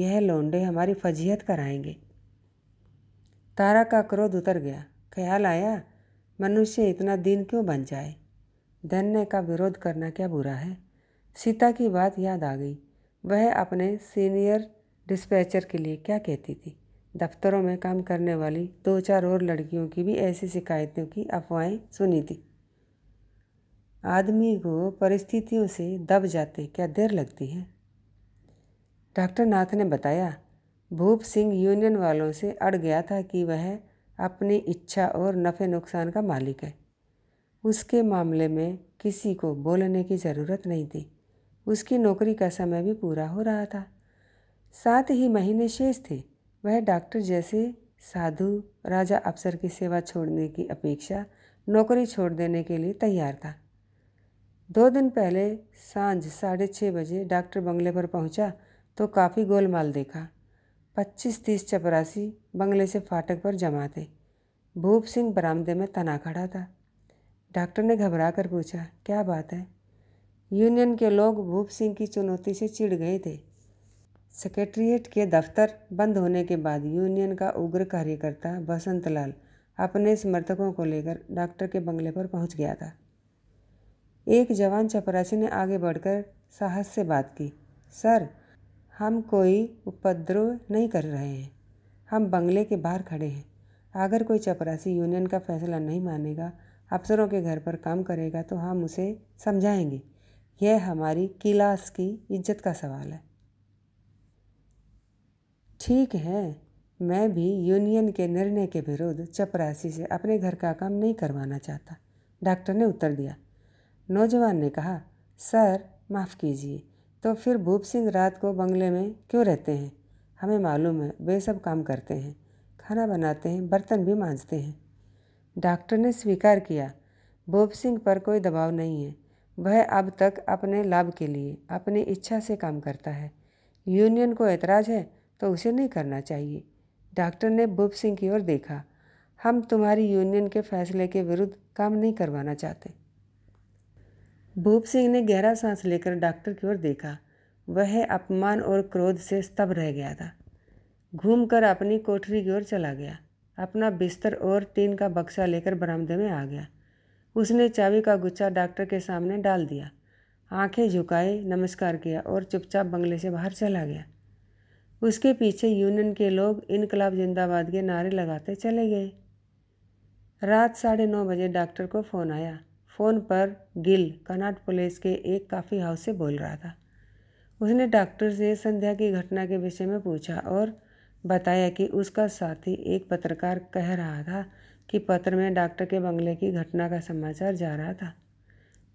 यह लोंडे हमारी फजीहत कराएंगे तारा का क्रोध उतर गया ख्याल आया मनुष्य इतना दीन क्यों बन जाए धन्य का विरोध करना क्या बुरा है सीता की बात याद आ गई वह अपने सीनियर डिस्पैचर के लिए क्या कहती थी दफ्तरों में काम करने वाली दो चार और लड़कियों की भी ऐसी शिकायतों की अफवाहें सुनी थी आदमी को परिस्थितियों से दब जाते क्या देर लगती है डॉक्टर नाथ ने बताया भूप सिंह यूनियन वालों से अड़ गया था कि वह अपनी इच्छा और नफ़े नुकसान का मालिक है उसके मामले में किसी को बोलने की ज़रूरत नहीं थी उसकी नौकरी का समय भी पूरा हो रहा था सात ही महीने शेष थे वह डॉक्टर जैसे साधु राजा अफसर की सेवा छोड़ने की अपेक्षा नौकरी छोड़ देने के लिए तैयार था दो दिन पहले सांझ साढ़े छः बजे डॉक्टर बंगले पर पहुंचा तो काफ़ी गोलमाल देखा पच्चीस तीस चपरासी बंगले से फाटक पर जमा थे भूप सिंह बरामदे में तना खड़ा था डॉक्टर ने घबरा कर पूछा क्या बात है यूनियन के लोग भूप सिंह की चुनौती से चिढ़ गए थे सेक्रेटरिएट के दफ्तर बंद होने के बाद यूनियन का उग्र कार्यकर्ता बसंत लाल अपने समर्थकों को लेकर डॉक्टर के बंगले पर पहुंच गया था एक जवान चपरासी ने आगे बढ़कर साहस से बात की सर हम कोई उपद्रव नहीं कर रहे हैं हम बंगले के बाहर खड़े हैं अगर कोई चपरासी यूनियन का फैसला नहीं मानेगा अफसरों के घर पर काम करेगा तो हम उसे समझाएंगे यह हमारी क्लास की इज्जत का सवाल है ठीक है मैं भी यूनियन के निर्णय के विरुद्ध चपरासी से अपने घर का काम नहीं करवाना चाहता डॉक्टर ने उत्तर दिया नौजवान ने कहा सर माफ़ कीजिए तो फिर भूप सिंह रात को बंगले में क्यों रहते हैं हमें मालूम है वे सब काम करते हैं खाना बनाते हैं बर्तन भी मांजते हैं डॉक्टर ने स्वीकार किया भूप सिंह पर कोई दबाव नहीं है वह अब तक अपने लाभ के लिए अपनी इच्छा से काम करता है यूनियन को ऐतराज़ है तो उसे नहीं करना चाहिए डॉक्टर ने भूप सिंह की ओर देखा हम तुम्हारी यूनियन के फैसले के विरुद्ध काम नहीं करवाना चाहते भूप सिंह ने गहरा सांस लेकर डॉक्टर की ओर देखा वह अपमान और क्रोध से स्तब्ध रह गया था घूमकर अपनी कोठरी की ओर चला गया अपना बिस्तर और टीन का बक्सा लेकर बरामदे में आ गया उसने चाबी का गुच्छा डॉक्टर के सामने डाल दिया आंखें झुकाए नमस्कार किया और चुपचाप बंगले से बाहर चला गया उसके पीछे यूनियन के लोग इनकलाब जिंदाबाद के नारे लगाते चले गए रात साढ़े नौ बजे डॉक्टर को फ़ोन आया फ़ोन पर गिल कनाट पुलिस के एक काफ़ी हाउस से बोल रहा था उसने डॉक्टर से संध्या की घटना के विषय में पूछा और बताया कि उसका साथी एक पत्रकार कह रहा था कि पत्र में डॉक्टर के बंगले की घटना का समाचार जा रहा था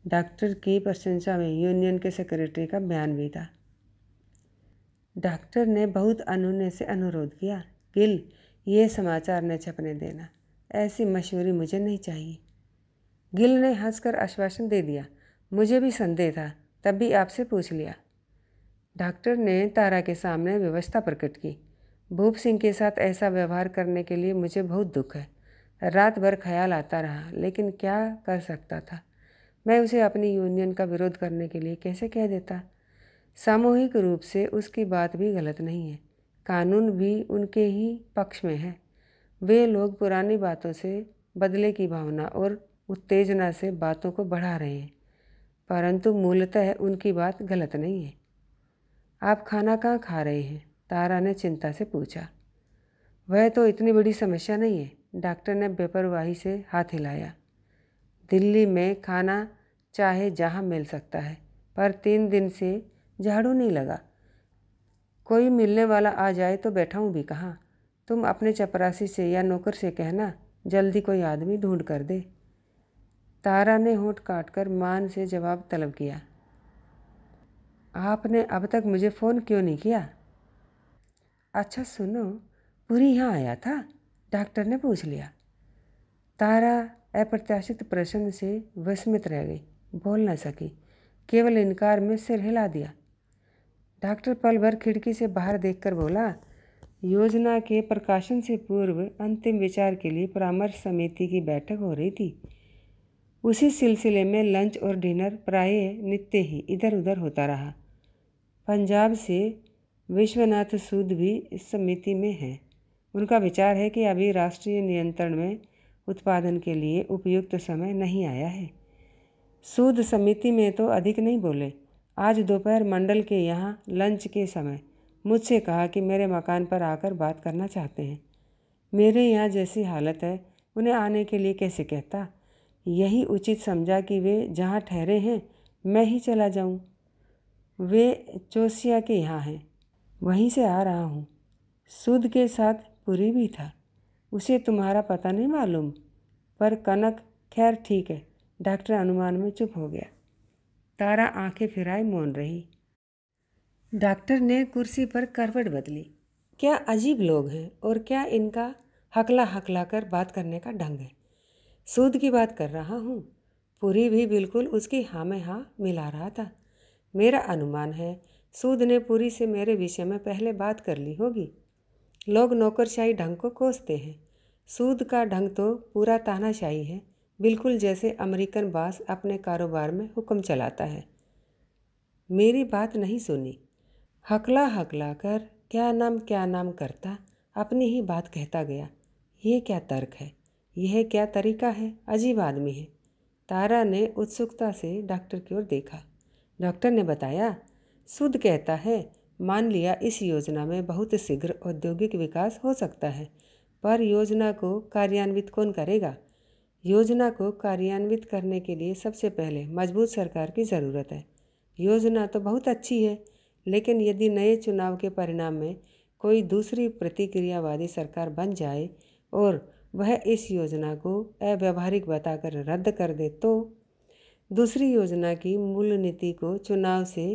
डॉक्टर की प्रशंसा में यूनियन के सेक्रेटरी का बयान भी था डॉक्टर ने बहुत अनुन से अनुरोध किया गिल ये समाचार न छपने देना ऐसी मशहूरी मुझे नहीं चाहिए गिल ने हंसकर आश्वासन दे दिया मुझे भी संदेह था तब भी आपसे पूछ लिया डॉक्टर ने तारा के सामने व्यवस्था प्रकट की भूप सिंह के साथ ऐसा व्यवहार करने के लिए मुझे बहुत दुख है रात भर ख्याल आता रहा लेकिन क्या कर सकता था मैं उसे अपनी यूनियन का विरोध करने के लिए कैसे कह देता सामूहिक रूप से उसकी बात भी गलत नहीं है कानून भी उनके ही पक्ष में है वे लोग पुरानी बातों से बदले की भावना और उत्तेजना से बातों को बढ़ा रहे हैं परंतु मूलतः उनकी बात गलत नहीं है आप खाना कहाँ खा रहे हैं तारा ने चिंता से पूछा वह तो इतनी बड़ी समस्या नहीं है डॉक्टर ने बेपरवाही से हाथ हिलाया दिल्ली में खाना चाहे जहाँ मिल सकता है पर तीन दिन से झाड़ू नहीं लगा कोई मिलने वाला आ जाए तो बैठा हूँ भी कहाँ तुम अपने चपरासी से या नौकर से कहना जल्दी कोई आदमी ढूंढ कर दे तारा ने होठ काट कर मान से जवाब तलब किया आपने अब तक मुझे फ़ोन क्यों नहीं किया अच्छा सुनो पूरी यहाँ आया था डॉक्टर ने पूछ लिया तारा अप्रत्याशित प्रश्न से विस्मित रह गई बोल न सकी केवल इनकार में सिर हिला दिया डॉक्टर पल भर खिड़की से बाहर देखकर बोला योजना के प्रकाशन से पूर्व अंतिम विचार के लिए परामर्श समिति की बैठक हो रही थी उसी सिलसिले में लंच और डिनर प्राय नित्य ही इधर उधर होता रहा पंजाब से विश्वनाथ सूद भी इस समिति में हैं उनका विचार है कि अभी राष्ट्रीय नियंत्रण में उत्पादन के लिए उपयुक्त समय नहीं आया है सूद समिति में तो अधिक नहीं बोले आज दोपहर मंडल के यहाँ लंच के समय मुझसे कहा कि मेरे मकान पर आकर बात करना चाहते हैं मेरे यहाँ जैसी हालत है उन्हें आने के लिए कैसे कहता यही उचित समझा कि वे जहाँ ठहरे हैं मैं ही चला जाऊँ वे चोसिया के यहाँ हैं वहीं से आ रहा हूँ सूद के साथ पुरी भी था उसे तुम्हारा पता नहीं मालूम पर कनक खैर ठीक है डॉक्टर अनुमान में चुप हो गया तारा आंखें फिराए मौन रही डॉक्टर ने कुर्सी पर करवट बदली क्या अजीब लोग हैं और क्या इनका हकला हकला कर बात करने का ढंग है सूद की बात कर रहा हूँ पूरी भी बिल्कुल उसकी हाँ में हाँ मिला रहा था मेरा अनुमान है सूद ने पूरी से मेरे विषय में पहले बात कर ली होगी लोग नौकरशाही ढंग को कोसते हैं सूद का ढंग तो पूरा तानाशाही है बिल्कुल जैसे अमेरिकन बास अपने कारोबार में हुक्म चलाता है मेरी बात नहीं सुनी हकला हकला कर क्या नाम क्या नाम करता अपनी ही बात कहता गया यह क्या तर्क है यह क्या तरीका है अजीब आदमी है तारा ने उत्सुकता से डॉक्टर की ओर देखा डॉक्टर ने बताया सूद कहता है मान लिया इस योजना में बहुत शीघ्र औद्योगिक विकास हो सकता है पर योजना को कार्यान्वित कौन करेगा योजना को कार्यान्वित करने के लिए सबसे पहले मजबूत सरकार की ज़रूरत है योजना तो बहुत अच्छी है लेकिन यदि नए चुनाव के परिणाम में कोई दूसरी प्रतिक्रियावादी सरकार बन जाए और वह इस योजना को अव्यवहारिक बताकर रद्द कर दे तो दूसरी योजना की मूल नीति को चुनाव से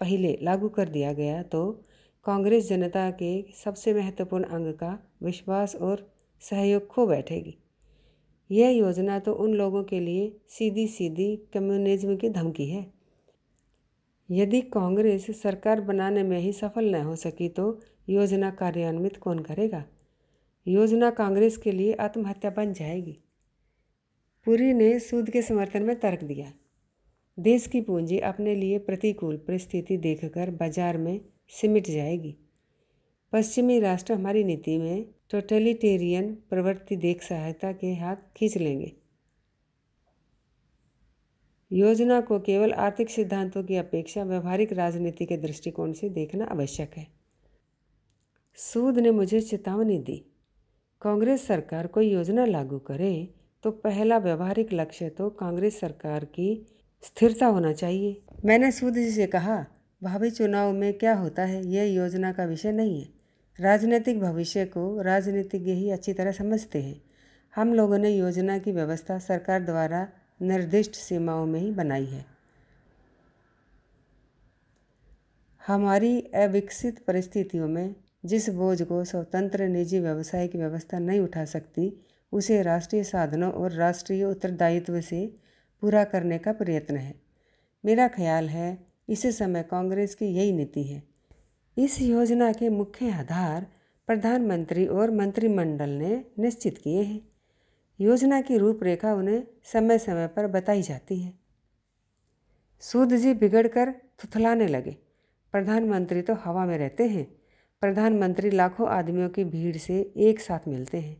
पहले लागू कर दिया गया तो कांग्रेस जनता के सबसे महत्वपूर्ण अंग का विश्वास और सहयोग खो बैठेगी यह योजना तो उन लोगों के लिए सीधी सीधी कम्युनिज्म की धमकी है यदि कांग्रेस सरकार बनाने में ही सफल न हो सकी तो योजना कार्यान्वित कौन करेगा योजना कांग्रेस के लिए आत्महत्या बन जाएगी पुरी ने सूद के समर्थन में तर्क दिया देश की पूंजी अपने लिए प्रतिकूल परिस्थिति देखकर बाजार में सिमट जाएगी पश्चिमी राष्ट्र हमारी नीति में टोटलिटेरियन प्रवृत्ति देख सहायता के हाथ खींच लेंगे योजना को केवल आर्थिक सिद्धांतों की अपेक्षा व्यवहारिक राजनीति के दृष्टिकोण से देखना आवश्यक है सूद ने मुझे चेतावनी दी कांग्रेस सरकार कोई योजना लागू करे तो पहला व्यवहारिक लक्ष्य तो कांग्रेस सरकार की स्थिरता होना चाहिए मैंने सूद जी से कहा भावी चुनाव में क्या होता है यह योजना का विषय नहीं है राजनीतिक भविष्य को राजनीतिज्ञ ही अच्छी तरह समझते हैं हम लोगों ने योजना की व्यवस्था सरकार द्वारा निर्दिष्ट सीमाओं में ही बनाई है हमारी अविकसित परिस्थितियों में जिस बोझ को स्वतंत्र निजी व्यवसाय की व्यवस्था नहीं उठा सकती उसे राष्ट्रीय साधनों और राष्ट्रीय उत्तरदायित्व से पूरा करने का प्रयत्न है मेरा ख्याल है इसी समय कांग्रेस की यही नीति है इस योजना के मुख्य आधार प्रधानमंत्री और मंत्रिमंडल ने निश्चित किए हैं योजना की रूपरेखा उन्हें समय समय पर बताई जाती है सूद जी बिगड़कर थुथलाने लगे प्रधानमंत्री तो हवा में रहते हैं प्रधानमंत्री लाखों आदमियों की भीड़ से एक साथ मिलते हैं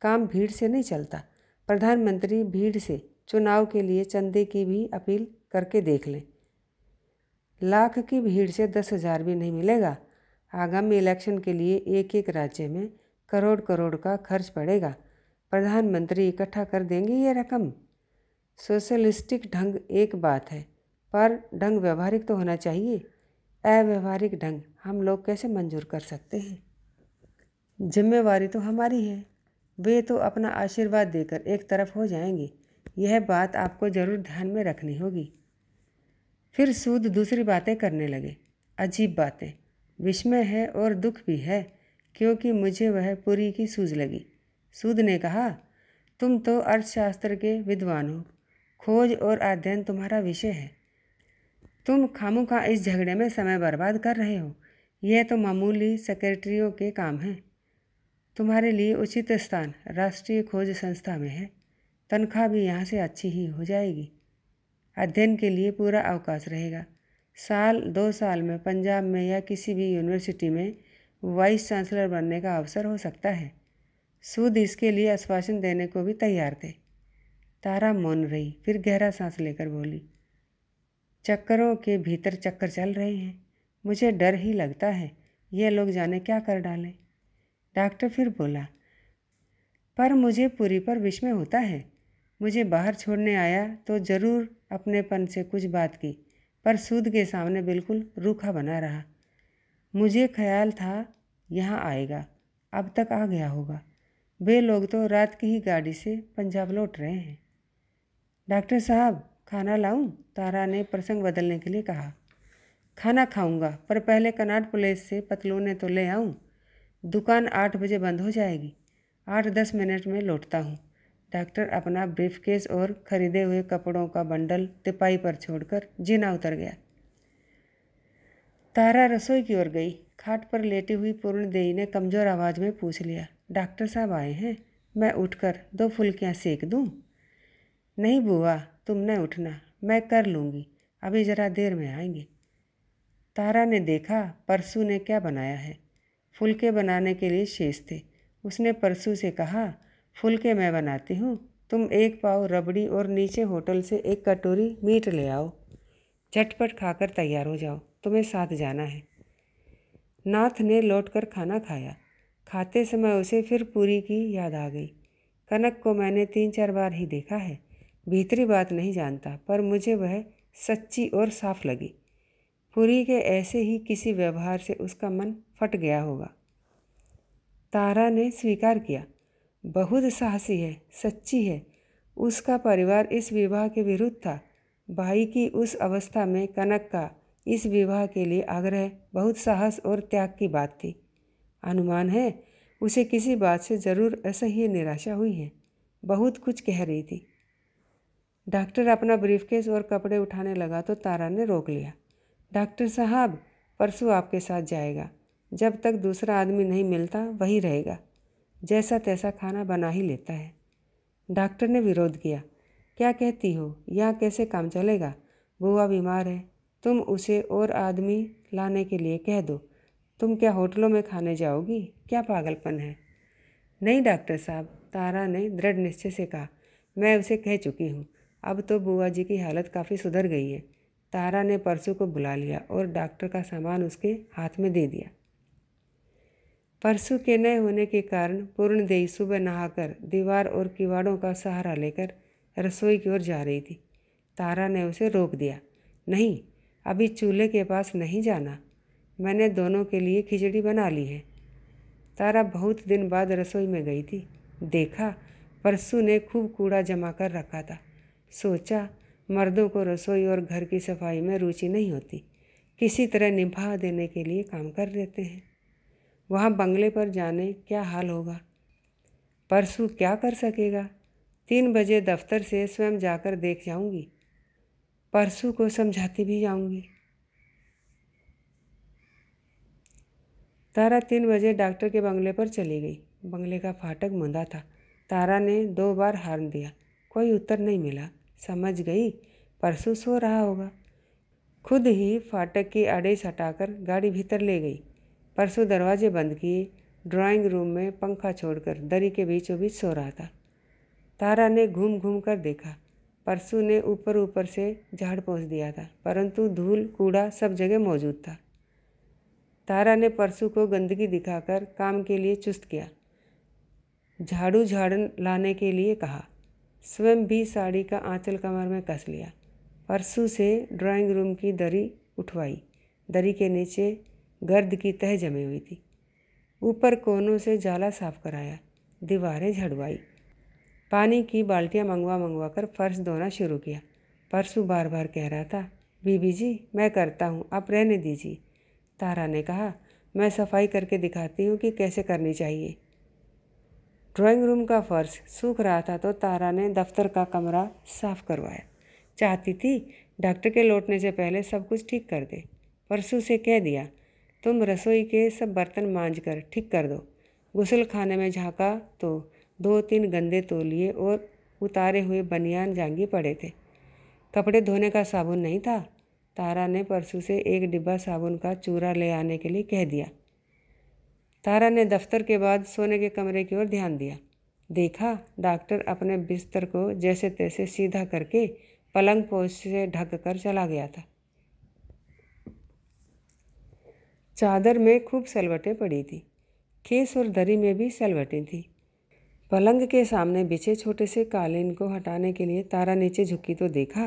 काम भीड़ से नहीं चलता प्रधानमंत्री भीड़ से चुनाव के लिए चंदे की भी अपील करके देख लें लाख की भीड़ से दस हज़ार भी नहीं मिलेगा आगामी इलेक्शन के लिए एक एक राज्य में करोड़ करोड़ का खर्च पड़ेगा प्रधानमंत्री इकट्ठा कर देंगे ये रकम सोशलिस्टिक ढंग एक बात है पर ढंग व्यवहारिक तो होना चाहिए अव्यवहारिक ढंग हम लोग कैसे मंजूर कर सकते हैं जिम्मेवारी तो हमारी है वे तो अपना आशीर्वाद देकर एक तरफ हो जाएंगे यह बात आपको ज़रूर ध्यान में रखनी होगी फिर सूद दूसरी बातें करने लगे अजीब बातें विस्मय है और दुख भी है क्योंकि मुझे वह पूरी की सूझ लगी सूद ने कहा तुम तो अर्थशास्त्र के विद्वान हो खोज और अध्ययन तुम्हारा विषय है तुम खामोखा इस झगड़े में समय बर्बाद कर रहे हो यह तो मामूली सेक्रेटरियों के काम हैं तुम्हारे लिए उचित स्थान राष्ट्रीय खोज संस्था में है तनख्वाह भी यहाँ से अच्छी ही हो जाएगी अध्ययन के लिए पूरा अवकाश रहेगा साल दो साल में पंजाब में या किसी भी यूनिवर्सिटी में वाइस चांसलर बनने का अवसर हो सकता है सूद इसके लिए आश्वासन देने को भी तैयार थे तारा मौन रही फिर गहरा सांस लेकर बोली चक्करों के भीतर चक्कर चल रहे हैं मुझे डर ही लगता है ये लोग जाने क्या कर डालें डॉक्टर फिर बोला पर मुझे पूरी पर विस्मय होता है मुझे बाहर छोड़ने आया तो ज़रूर अपनेपन से कुछ बात की पर सूद के सामने बिल्कुल रूखा बना रहा मुझे ख्याल था यहाँ आएगा अब तक आ गया होगा वे लोग तो रात की ही गाड़ी से पंजाब लौट रहे हैं डॉक्टर साहब खाना लाऊं? तारा ने प्रसंग बदलने के लिए कहा खाना खाऊंगा पर पहले कनाट पुलिस से पतलूने तो ले आऊं। दुकान आठ बजे बंद हो जाएगी आठ दस मिनट में लौटता हूँ डॉक्टर अपना ब्रीफकेस और खरीदे हुए कपड़ों का बंडल तिपाई पर छोड़कर जीना उतर गया तारा रसोई की ओर गई खाट पर लेटी हुई पूर्ण देई ने कमज़ोर आवाज़ में पूछ लिया डॉक्टर साहब आए हैं मैं उठकर दो फुलकियाँ सेक दूँ नहीं बुआ तुम न उठना मैं कर लूँगी अभी ज़रा देर में आएंगे तारा ने देखा परसू ने क्या बनाया है फुलके बनाने के लिए शेष थे उसने परसू से कहा फुलके मैं बनाती हूँ तुम एक पाव रबड़ी और नीचे होटल से एक कटोरी मीट ले आओ झटपट खाकर तैयार हो जाओ तुम्हें साथ जाना है नाथ ने लौटकर खाना खाया खाते समय उसे फिर पूरी की याद आ गई कनक को मैंने तीन चार बार ही देखा है भीतरी बात नहीं जानता पर मुझे वह सच्ची और साफ लगी पूरी के ऐसे ही किसी व्यवहार से उसका मन फट गया होगा तारा ने स्वीकार किया बहुत साहसी है सच्ची है उसका परिवार इस विवाह के विरुद्ध था भाई की उस अवस्था में कनक का इस विवाह के लिए आग्रह बहुत साहस और त्याग की बात थी अनुमान है उसे किसी बात से ज़रूर ऐसा ही निराशा हुई है बहुत कुछ कह रही थी डॉक्टर अपना ब्रीफकेस और कपड़े उठाने लगा तो तारा ने रोक लिया डॉक्टर साहब परसों आपके साथ जाएगा जब तक दूसरा आदमी नहीं मिलता वही रहेगा जैसा तैसा खाना बना ही लेता है डॉक्टर ने विरोध किया क्या कहती हो यहाँ कैसे काम चलेगा बुआ बीमार है तुम उसे और आदमी लाने के लिए कह दो तुम क्या होटलों में खाने जाओगी क्या पागलपन है नहीं डॉक्टर साहब तारा ने दृढ़ निश्चय से कहा मैं उसे कह चुकी हूँ अब तो बुआ जी की हालत काफ़ी सुधर गई है तारा ने परसों को बुला लिया और डॉक्टर का सामान उसके हाथ में दे दिया परसों के न होने के कारण पूर्णदेही सुबह नहाकर दीवार और किवाड़ों का सहारा लेकर रसोई की ओर जा रही थी तारा ने उसे रोक दिया नहीं अभी चूल्हे के पास नहीं जाना मैंने दोनों के लिए खिचड़ी बना ली है तारा बहुत दिन बाद रसोई में गई थी देखा परसू ने खूब कूड़ा जमा कर रखा था सोचा मर्दों को रसोई और घर की सफाई में रुचि नहीं होती किसी तरह निभा देने के लिए काम कर लेते हैं वहाँ बंगले पर जाने क्या हाल होगा परसों क्या कर सकेगा तीन बजे दफ्तर से स्वयं जाकर देख जाऊंगी परसों को समझाती भी जाऊंगी तारा तीन बजे डॉक्टर के बंगले पर चली गई बंगले का फाटक मंदा था तारा ने दो बार हार्न दिया कोई उत्तर नहीं मिला समझ गई परसों सो रहा होगा खुद ही फाटक की आड़ेस हटाकर गाड़ी भीतर ले गई परसों दरवाजे बंद किए ड्राइंग रूम में पंखा छोड़कर दरी के बीचों बीच सो रहा था तारा ने घूम घूम कर देखा परसों ने ऊपर ऊपर से झाड़ पहुँच दिया था परंतु धूल कूड़ा सब जगह मौजूद था तारा ने परसों को गंदगी दिखाकर काम के लिए चुस्त किया झाड़ू झाड़न लाने के लिए कहा स्वयं भी साड़ी का आंचल कमर में कस लिया परसों से ड्राइंग रूम की दरी उठवाई दरी के नीचे गर्द की तह जमी हुई थी ऊपर कोनों से जाला साफ कराया दीवारें झड़वाई पानी की बाल्टियाँ मंगवा मंगवा कर फर्श धोना शुरू किया परसू बार बार कह रहा था बीबी जी मैं करता हूँ आप रहने दीजिए तारा ने कहा मैं सफाई करके दिखाती हूँ कि कैसे करनी चाहिए ड्राइंग रूम का फर्श सूख रहा था तो तारा ने दफ्तर का कमरा साफ करवाया चाहती थी डॉक्टर के लौटने से पहले सब कुछ ठीक कर दे परसू से कह दिया तुम रसोई के सब बर्तन मांज कर ठीक कर दो गुसल खाने में झाँका तो दो तीन गंदे तोलिए और उतारे हुए बनियान जांगी पड़े थे कपड़े धोने का साबुन नहीं था तारा ने परसों से एक डिब्बा साबुन का चूरा ले आने के लिए कह दिया तारा ने दफ्तर के बाद सोने के कमरे की ओर ध्यान दिया देखा डॉक्टर अपने बिस्तर को जैसे तैसे सीधा करके पलंग पोज से ढक कर चला गया था चादर में खूब सलवटें पड़ी थी खेस और दरी में भी सलवटें थी पलंग के सामने बिछे छोटे से कालीन को हटाने के लिए तारा नीचे झुकी तो देखा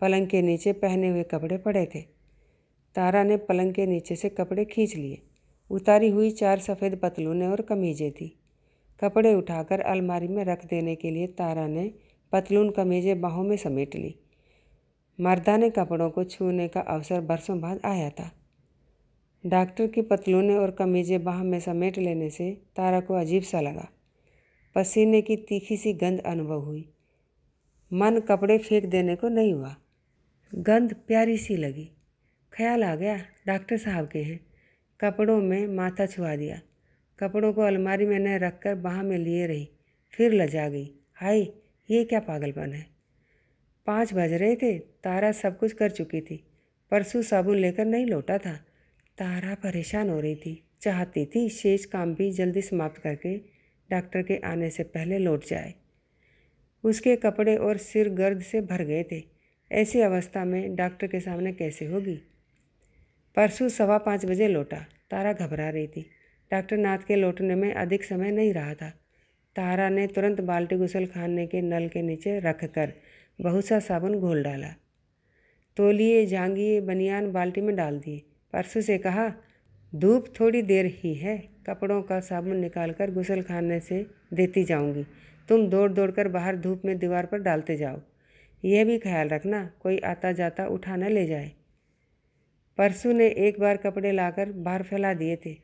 पलंग के नीचे पहने हुए कपड़े पड़े थे तारा ने पलंग के नीचे से कपड़े खींच लिए उतारी हुई चार सफ़ेद पतलूने और कमीजें थी कपड़े उठाकर अलमारी में रख देने के लिए तारा ने पतलून कमीजें बाहों में समेट ली मर्दा ने कपड़ों को छूने का अवसर बरसों बाद आया था डॉक्टर के पतलूने और कमीजें बाह में समेट लेने से तारा को अजीब सा लगा पसीने की तीखी सी गंध अनुभव हुई मन कपड़े फेंक देने को नहीं हुआ गंध प्यारी सी लगी ख्याल आ गया डॉक्टर साहब के हैं कपड़ों में माथा छुआ दिया कपड़ों को अलमारी में न रख कर बाह में लिए रही फिर लजा गई हाय ये क्या पागलपन है पाँच बज रहे थे तारा सब कुछ कर चुकी थी परसों साबुन लेकर नहीं लौटा था तारा परेशान हो रही थी चाहती थी शेष काम भी जल्दी समाप्त करके डॉक्टर के आने से पहले लौट जाए उसके कपड़े और सिर गर्द से भर गए थे ऐसी अवस्था में डॉक्टर के सामने कैसे होगी परसों सवा पाँच बजे लौटा तारा घबरा रही थी डॉक्टर नाथ के लौटने में अधिक समय नहीं रहा था तारा ने तुरंत बाल्टी गुसल खाने के नल के नीचे रख कर बहुत सा साबुन घोल डाला तोलिए जांगिए बनियान बाल्टी में डाल दिए परसों से कहा धूप थोड़ी देर ही है कपड़ों का साबुन निकाल कर गुसल खाने से देती जाऊंगी तुम दौड़ दौड़ कर बाहर धूप में दीवार पर डालते जाओ यह भी ख्याल रखना कोई आता जाता उठा न ले जाए परसों ने एक बार कपड़े लाकर बाहर फैला दिए थे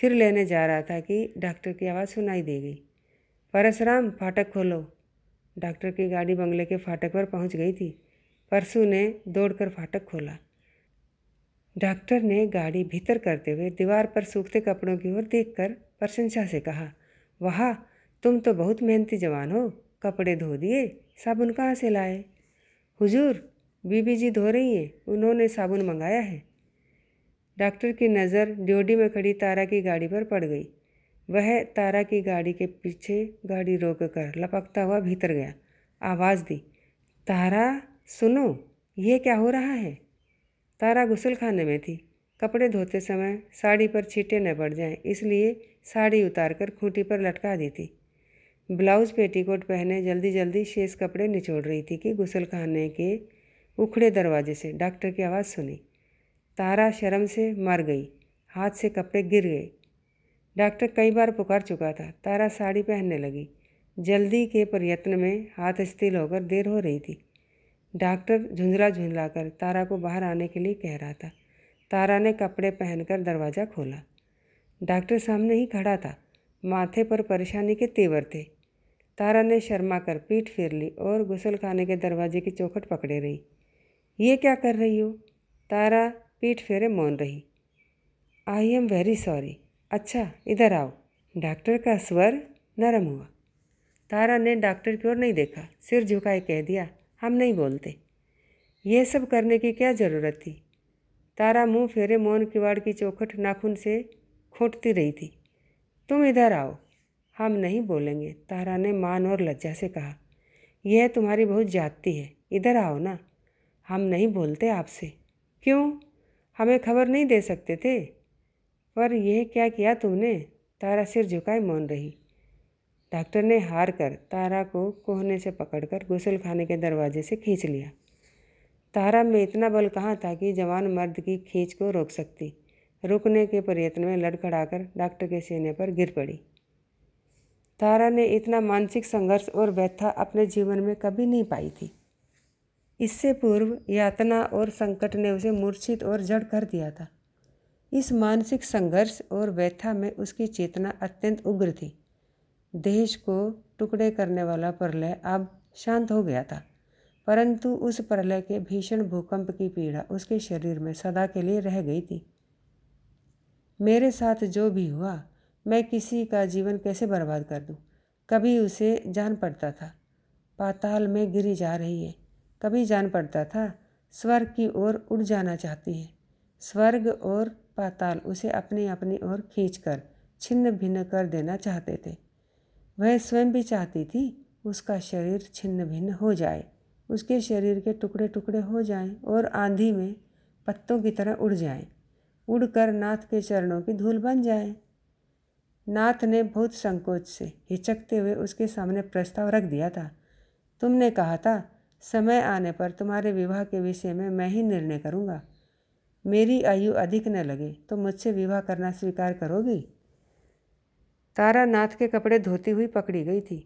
फिर लेने जा रहा था कि डॉक्टर की आवाज़ सुनाई दे गई परसराम फाटक खोलो डॉक्टर की गाड़ी बंगले के फाटक पर पहुंच गई थी परसू ने दौड़कर फाटक खोला डॉक्टर ने गाड़ी भीतर करते हुए दीवार पर सूखते कपड़ों की ओर देखकर प्रशंसा से कहा वाह तुम तो बहुत मेहनती जवान हो कपड़े धो दिए साबुन कहाँ से लाए हुजूर बीबी जी धो रही हैं उन्होंने साबुन मंगाया है डॉक्टर की नज़र ड्योडी में खड़ी तारा की गाड़ी पर पड़ गई वह तारा की गाड़ी के पीछे गाड़ी रोक कर लपकता हुआ भीतर गया आवाज़ दी तारा सुनो ये क्या हो रहा है तारा गुसल खाने में थी कपड़े धोते समय साड़ी पर छींटे न पड़ जाएं इसलिए साड़ी उतारकर खूंटी पर लटका दी थी ब्लाउज पेटीकोट पहने जल्दी जल्दी शेष कपड़े निचोड़ रही थी कि गुसल खाने के उखड़े दरवाजे से डॉक्टर की आवाज़ सुनी तारा शर्म से मर गई हाथ से कपड़े गिर गए डॉक्टर कई बार पुकार चुका था तारा साड़ी पहनने लगी जल्दी के प्रयत्न में हाथ स्थिर होकर देर हो रही थी डॉक्टर झुंझला झुंझला कर तारा को बाहर आने के लिए कह रहा था तारा ने कपड़े पहनकर दरवाज़ा खोला डॉक्टर सामने ही खड़ा था माथे पर परेशानी के तेवर थे तारा ने शर्मा कर पीठ फेर ली और गुसल खाने के दरवाजे की चौखट पकड़े रही ये क्या कर रही हो तारा पीठ फेरे मौन रही आई एम वेरी सॉरी अच्छा इधर आओ डॉक्टर का स्वर नरम हुआ तारा ने डॉक्टर की ओर नहीं देखा सिर झुकाए कह दिया हम नहीं बोलते यह सब करने की क्या ज़रूरत थी तारा मुंह फेरे मोहन किवाड़ की चौखट नाखून से खोटती रही थी तुम इधर आओ हम नहीं बोलेंगे तारा ने मान और लज्जा से कहा यह तुम्हारी बहुत जाती है इधर आओ ना हम नहीं बोलते आपसे क्यों हमें खबर नहीं दे सकते थे पर यह क्या किया तुमने तारा सिर झुकाए मौन रही डॉक्टर ने हार कर तारा को कोहने से पकड़कर गुसल खाने के दरवाजे से खींच लिया तारा में इतना बल कहाँ था कि जवान मर्द की खींच को रोक सकती रुकने के प्रयत्न में लड़खड़ाकर डॉक्टर के सीने पर गिर पड़ी तारा ने इतना मानसिक संघर्ष और व्यथा अपने जीवन में कभी नहीं पाई थी इससे पूर्व यातना और संकट ने उसे मूर्छित और जड़ कर दिया था इस मानसिक संघर्ष और व्यथा में उसकी चेतना अत्यंत उग्र थी देश को टुकड़े करने वाला प्रलय अब शांत हो गया था परंतु उस प्रलय के भीषण भूकंप की पीड़ा उसके शरीर में सदा के लिए रह गई थी मेरे साथ जो भी हुआ मैं किसी का जीवन कैसे बर्बाद कर दूं? कभी उसे जान पड़ता था पाताल में गिरी जा रही है कभी जान पड़ता था स्वर्ग की ओर उड़ जाना चाहती है स्वर्ग और पाताल उसे अपनी अपनी ओर खींचकर छिन्न भिन्न कर देना चाहते थे वह स्वयं भी चाहती थी उसका शरीर छिन्न भिन्न हो जाए उसके शरीर के टुकड़े टुकड़े हो जाएं और आंधी में पत्तों की तरह उड़ जाएं, उड़कर नाथ के चरणों की धूल बन जाए नाथ ने बहुत संकोच से हिचकते हुए उसके सामने प्रस्ताव रख दिया था तुमने कहा था समय आने पर तुम्हारे विवाह के विषय में मैं ही निर्णय करूँगा मेरी आयु अधिक न लगे तो मुझसे विवाह करना स्वीकार करोगी तारा नाथ के कपड़े धोती हुई पकड़ी गई थी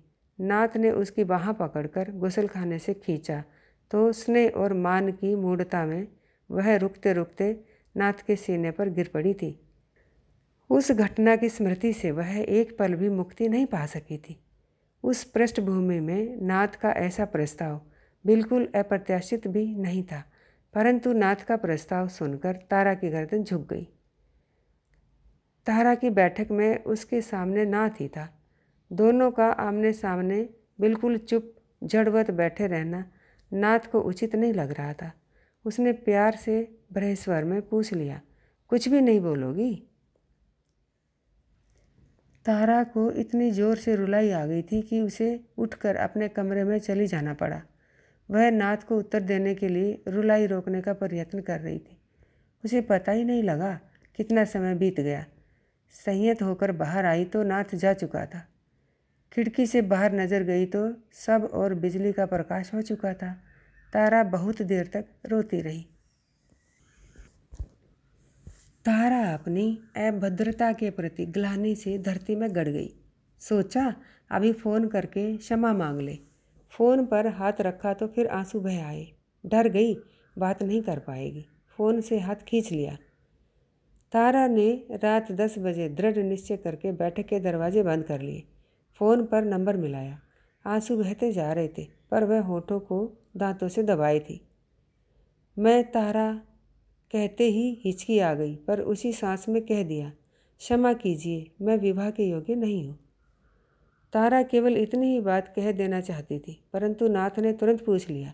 नाथ ने उसकी बाह पकड़कर गुसलखाने से खींचा तो स्नेह और मान की मूढ़ता में वह रुकते रुकते नाथ के सीने पर गिर पड़ी थी उस घटना की स्मृति से वह एक पल भी मुक्ति नहीं पा सकी थी उस पृष्ठभूमि में नाथ का ऐसा प्रस्ताव बिल्कुल अप्रत्याशित भी नहीं था परंतु नाथ का प्रस्ताव सुनकर तारा की गर्दन झुक गई तहरा की बैठक में उसके सामने ना थी था दोनों का आमने सामने बिल्कुल चुप जड़वत बैठे रहना नाथ को उचित नहीं लग रहा था उसने प्यार से बृहस्वर में पूछ लिया कुछ भी नहीं बोलोगी तारा को इतनी ज़ोर से रुलाई आ गई थी कि उसे उठकर अपने कमरे में चली जाना पड़ा वह नाथ को उत्तर देने के लिए रुलाई रोकने का प्रयत्न कर रही थी उसे पता ही नहीं लगा कितना समय बीत गया संयत होकर बाहर आई तो नाथ जा चुका था खिड़की से बाहर नजर गई तो सब और बिजली का प्रकाश हो चुका था तारा बहुत देर तक रोती रही तारा अपनी अभद्रता के प्रति ग्लानी से धरती में गड़ गई सोचा अभी फ़ोन करके क्षमा मांग ले फ़ोन पर हाथ रखा तो फिर आंसू बह आए डर गई बात नहीं कर पाएगी फ़ोन से हाथ खींच लिया तारा ने रात दस बजे दृढ़ निश्चय करके बैठक के दरवाजे बंद कर लिए फ़ोन पर नंबर मिलाया आंसू बहते जा रहे थे पर वह होठों को दांतों से दबाई थी मैं तारा कहते ही हिचकी आ गई पर उसी सांस में कह दिया क्षमा कीजिए मैं विवाह के योग्य नहीं हूँ तारा केवल इतनी ही बात कह देना चाहती थी परंतु नाथ ने तुरंत पूछ लिया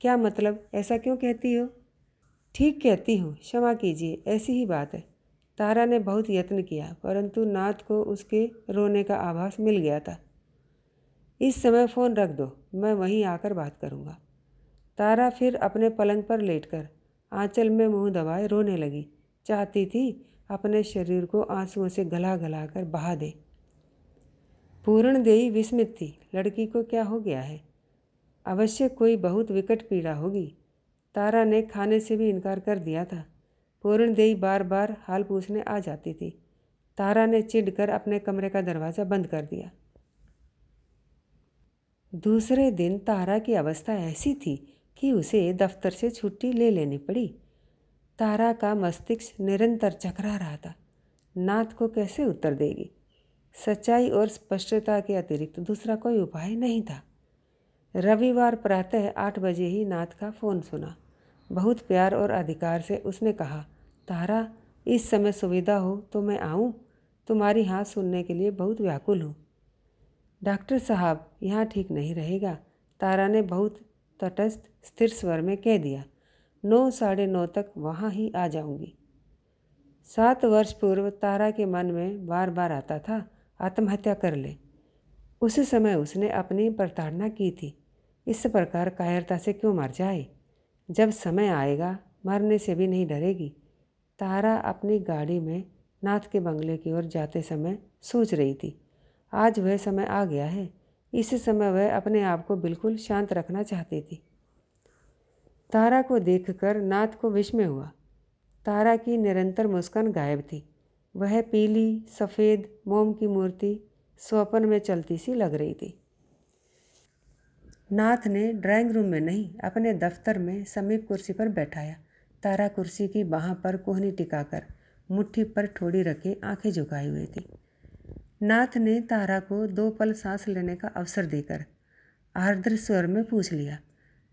क्या मतलब ऐसा क्यों कहती हो ठीक कहती हूँ क्षमा कीजिए ऐसी ही बात है तारा ने बहुत यत्न किया परंतु नाथ को उसके रोने का आभास मिल गया था इस समय फ़ोन रख दो मैं वहीं आकर बात करूँगा तारा फिर अपने पलंग पर लेटकर आंचल में मुंह दबाए रोने लगी चाहती थी अपने शरीर को आंसुओं से गला गला कर बहा दे पूर्णदेही विस्मित थी लड़की को क्या हो गया है अवश्य कोई बहुत विकट पीड़ा होगी तारा ने खाने से भी इनकार कर दिया था देई बार बार हाल पूछने आ जाती थी तारा ने चिढ़ कर अपने कमरे का दरवाज़ा बंद कर दिया दूसरे दिन तारा की अवस्था ऐसी थी कि उसे दफ्तर से छुट्टी ले लेनी पड़ी तारा का मस्तिष्क निरंतर चकरा रहा था नाथ को कैसे उत्तर देगी सच्चाई और स्पष्टता के अतिरिक्त दूसरा कोई उपाय नहीं था रविवार प्रातः आठ बजे ही नाथ का फ़ोन सुना बहुत प्यार और अधिकार से उसने कहा तारा इस समय सुविधा हो तो मैं आऊँ तुम्हारी हाँ सुनने के लिए बहुत व्याकुल हूँ डॉक्टर साहब यहाँ ठीक नहीं रहेगा तारा ने बहुत तटस्थ स्थिर स्वर में कह दिया नौ साढ़े नौ तक वहाँ ही आ जाऊँगी सात वर्ष पूर्व तारा के मन में बार बार आता था आत्महत्या कर ले उसी समय उसने अपनी प्रताड़ना की थी इस प्रकार कायरता से क्यों मर जाए जब समय आएगा मरने से भी नहीं डरेगी तारा अपनी गाड़ी में नाथ के बंगले की ओर जाते समय सोच रही थी आज वह समय आ गया है इस समय वह अपने आप को बिल्कुल शांत रखना चाहती थी तारा को देखकर नाथ को विस्मय हुआ तारा की निरंतर मुस्कान गायब थी वह पीली सफ़ेद मोम की मूर्ति स्वपन में चलती सी लग रही थी नाथ ने ड्राइंग रूम में नहीं अपने दफ्तर में समीप कुर्सी पर बैठाया तारा कुर्सी की बाह पर कोहनी टिकाकर मुट्ठी पर ठोड़ी रखे आंखें झुकाई हुई थी नाथ ने तारा को दो पल सांस लेने का अवसर देकर आर्द्र स्वर में पूछ लिया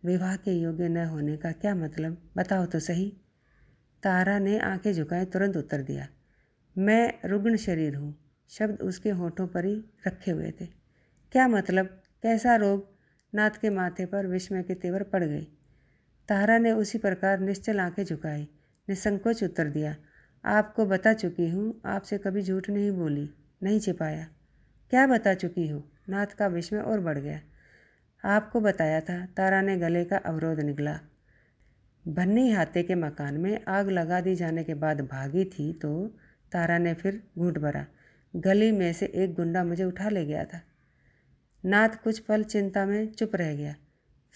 विवाह के योग्य न होने का क्या मतलब बताओ तो सही तारा ने आंखें झुकाए तुरंत उत्तर दिया मैं रुग्ण शरीर हूँ शब्द उसके होठों पर ही रखे हुए थे क्या मतलब कैसा रोग नाथ के माथे पर विस्मय के तेवर पड़ गए तहरा ने उसी प्रकार निश्चल आंखें झुकाई निसंकोच उत्तर दिया आपको बता चुकी हूँ आपसे कभी झूठ नहीं बोली नहीं छिपाया क्या बता चुकी हो नाथ का विस्मय और बढ़ गया आपको बताया था तारा ने गले का अवरोध निकला भन्नी हाथे के मकान में आग लगा दी जाने के बाद भागी थी तो तारा ने फिर घूट भरा गली में से एक गुंडा मुझे उठा ले गया था नाथ कुछ पल चिंता में चुप रह गया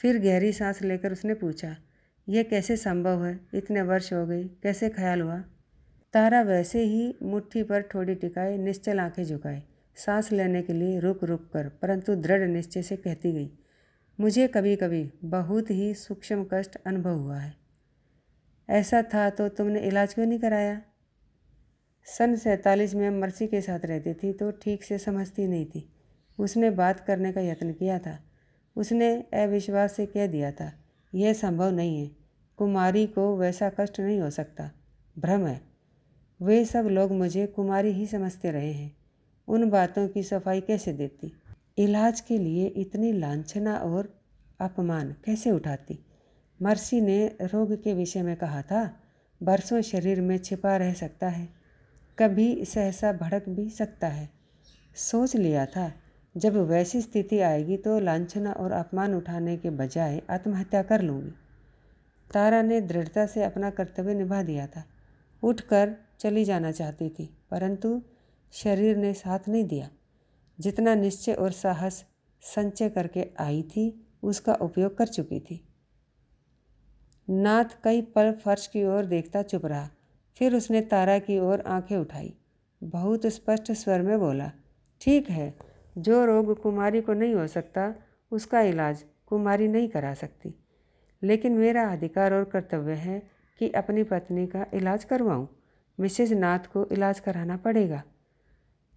फिर गहरी सांस लेकर उसने पूछा यह कैसे संभव है इतने वर्ष हो गए कैसे ख्याल हुआ तारा वैसे ही मुट्ठी पर थोड़ी टिकाए निश्चल आंखें झुकाए सांस लेने के लिए रुक रुक कर परंतु दृढ़ निश्चय से कहती गई मुझे कभी कभी बहुत ही सूक्ष्म कष्ट अनुभव हुआ है ऐसा था तो तुमने इलाज क्यों नहीं कराया सन सैतालीस में मर्सी के साथ रहती थी तो ठीक से समझती नहीं थी उसने बात करने का यत्न किया था उसने अविश्वास से कह दिया था यह संभव नहीं है कुमारी को वैसा कष्ट नहीं हो सकता भ्रम है वे सब लोग मुझे कुमारी ही समझते रहे हैं उन बातों की सफाई कैसे देती इलाज के लिए इतनी लाछना और अपमान कैसे उठाती मर्सी ने रोग के विषय में कहा था बरसों शरीर में छिपा रह सकता है कभी सहसा भड़क भी सकता है सोच लिया था जब वैसी स्थिति आएगी तो लांछना और अपमान उठाने के बजाय आत्महत्या कर लूँगी तारा ने दृढ़ता से अपना कर्तव्य निभा दिया था उठकर चली जाना चाहती थी परंतु शरीर ने साथ नहीं दिया जितना निश्चय और साहस संचय करके आई थी उसका उपयोग कर चुकी थी नाथ कई पल फर्श की ओर देखता चुप रहा फिर उसने तारा की ओर आंखें उठाई बहुत स्पष्ट स्वर में बोला ठीक है जो रोग कुमारी को नहीं हो सकता उसका इलाज कुमारी नहीं करा सकती लेकिन मेरा अधिकार और कर्तव्य है कि अपनी पत्नी का इलाज करवाऊं। मिसेज नाथ को इलाज कराना पड़ेगा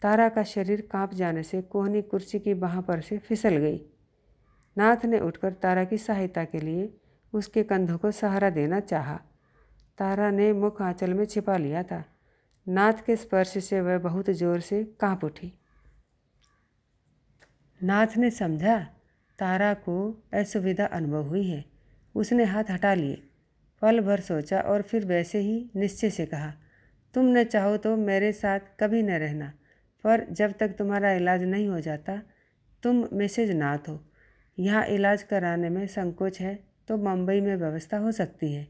तारा का शरीर कांप जाने से कोहनी कुर्सी की बाह पर से फिसल गई नाथ ने उठकर तारा की सहायता के लिए उसके कंधों को सहारा देना चाहा। तारा ने मुख आंचल में छिपा लिया था नाथ के स्पर्श से वह बहुत जोर से कांप उठी नाथ ने समझा तारा को असुविधा अनुभव हुई है उसने हाथ हटा लिए पल भर सोचा और फिर वैसे ही निश्चय से कहा तुम न चाहो तो मेरे साथ कभी न रहना पर जब तक तुम्हारा इलाज नहीं हो जाता तुम मैसेज ना हो यहाँ इलाज कराने में संकोच है तो मुंबई में व्यवस्था हो सकती है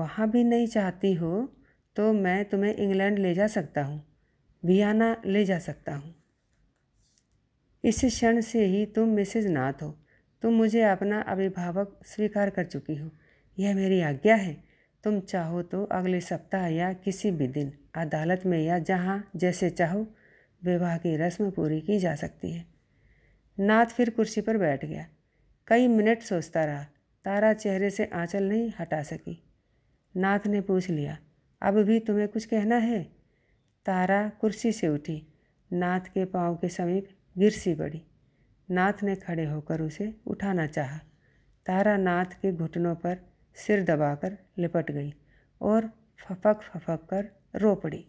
वहाँ भी नहीं चाहती हो तो मैं तुम्हें इंग्लैंड ले जा सकता हूँ वियाना ले जा सकता हूँ इस क्षण से ही तुम मिसेज नाथ हो तुम मुझे अपना अभिभावक स्वीकार कर चुकी हो यह मेरी आज्ञा है तुम चाहो तो अगले सप्ताह या किसी भी दिन अदालत में या जहाँ जैसे चाहो विवाह की रस्म पूरी की जा सकती है नाथ फिर कुर्सी पर बैठ गया कई मिनट सोचता रहा तारा चेहरे से आंचल नहीं हटा सकी नाथ ने पूछ लिया अब भी तुम्हें कुछ कहना है तारा कुर्सी से उठी नाथ के पाँव के समीप गिर सी पड़ी नाथ ने खड़े होकर उसे उठाना चाहा तारा नाथ के घुटनों पर सिर दबाकर लिपट गई और फफक फफक कर रो पड़ी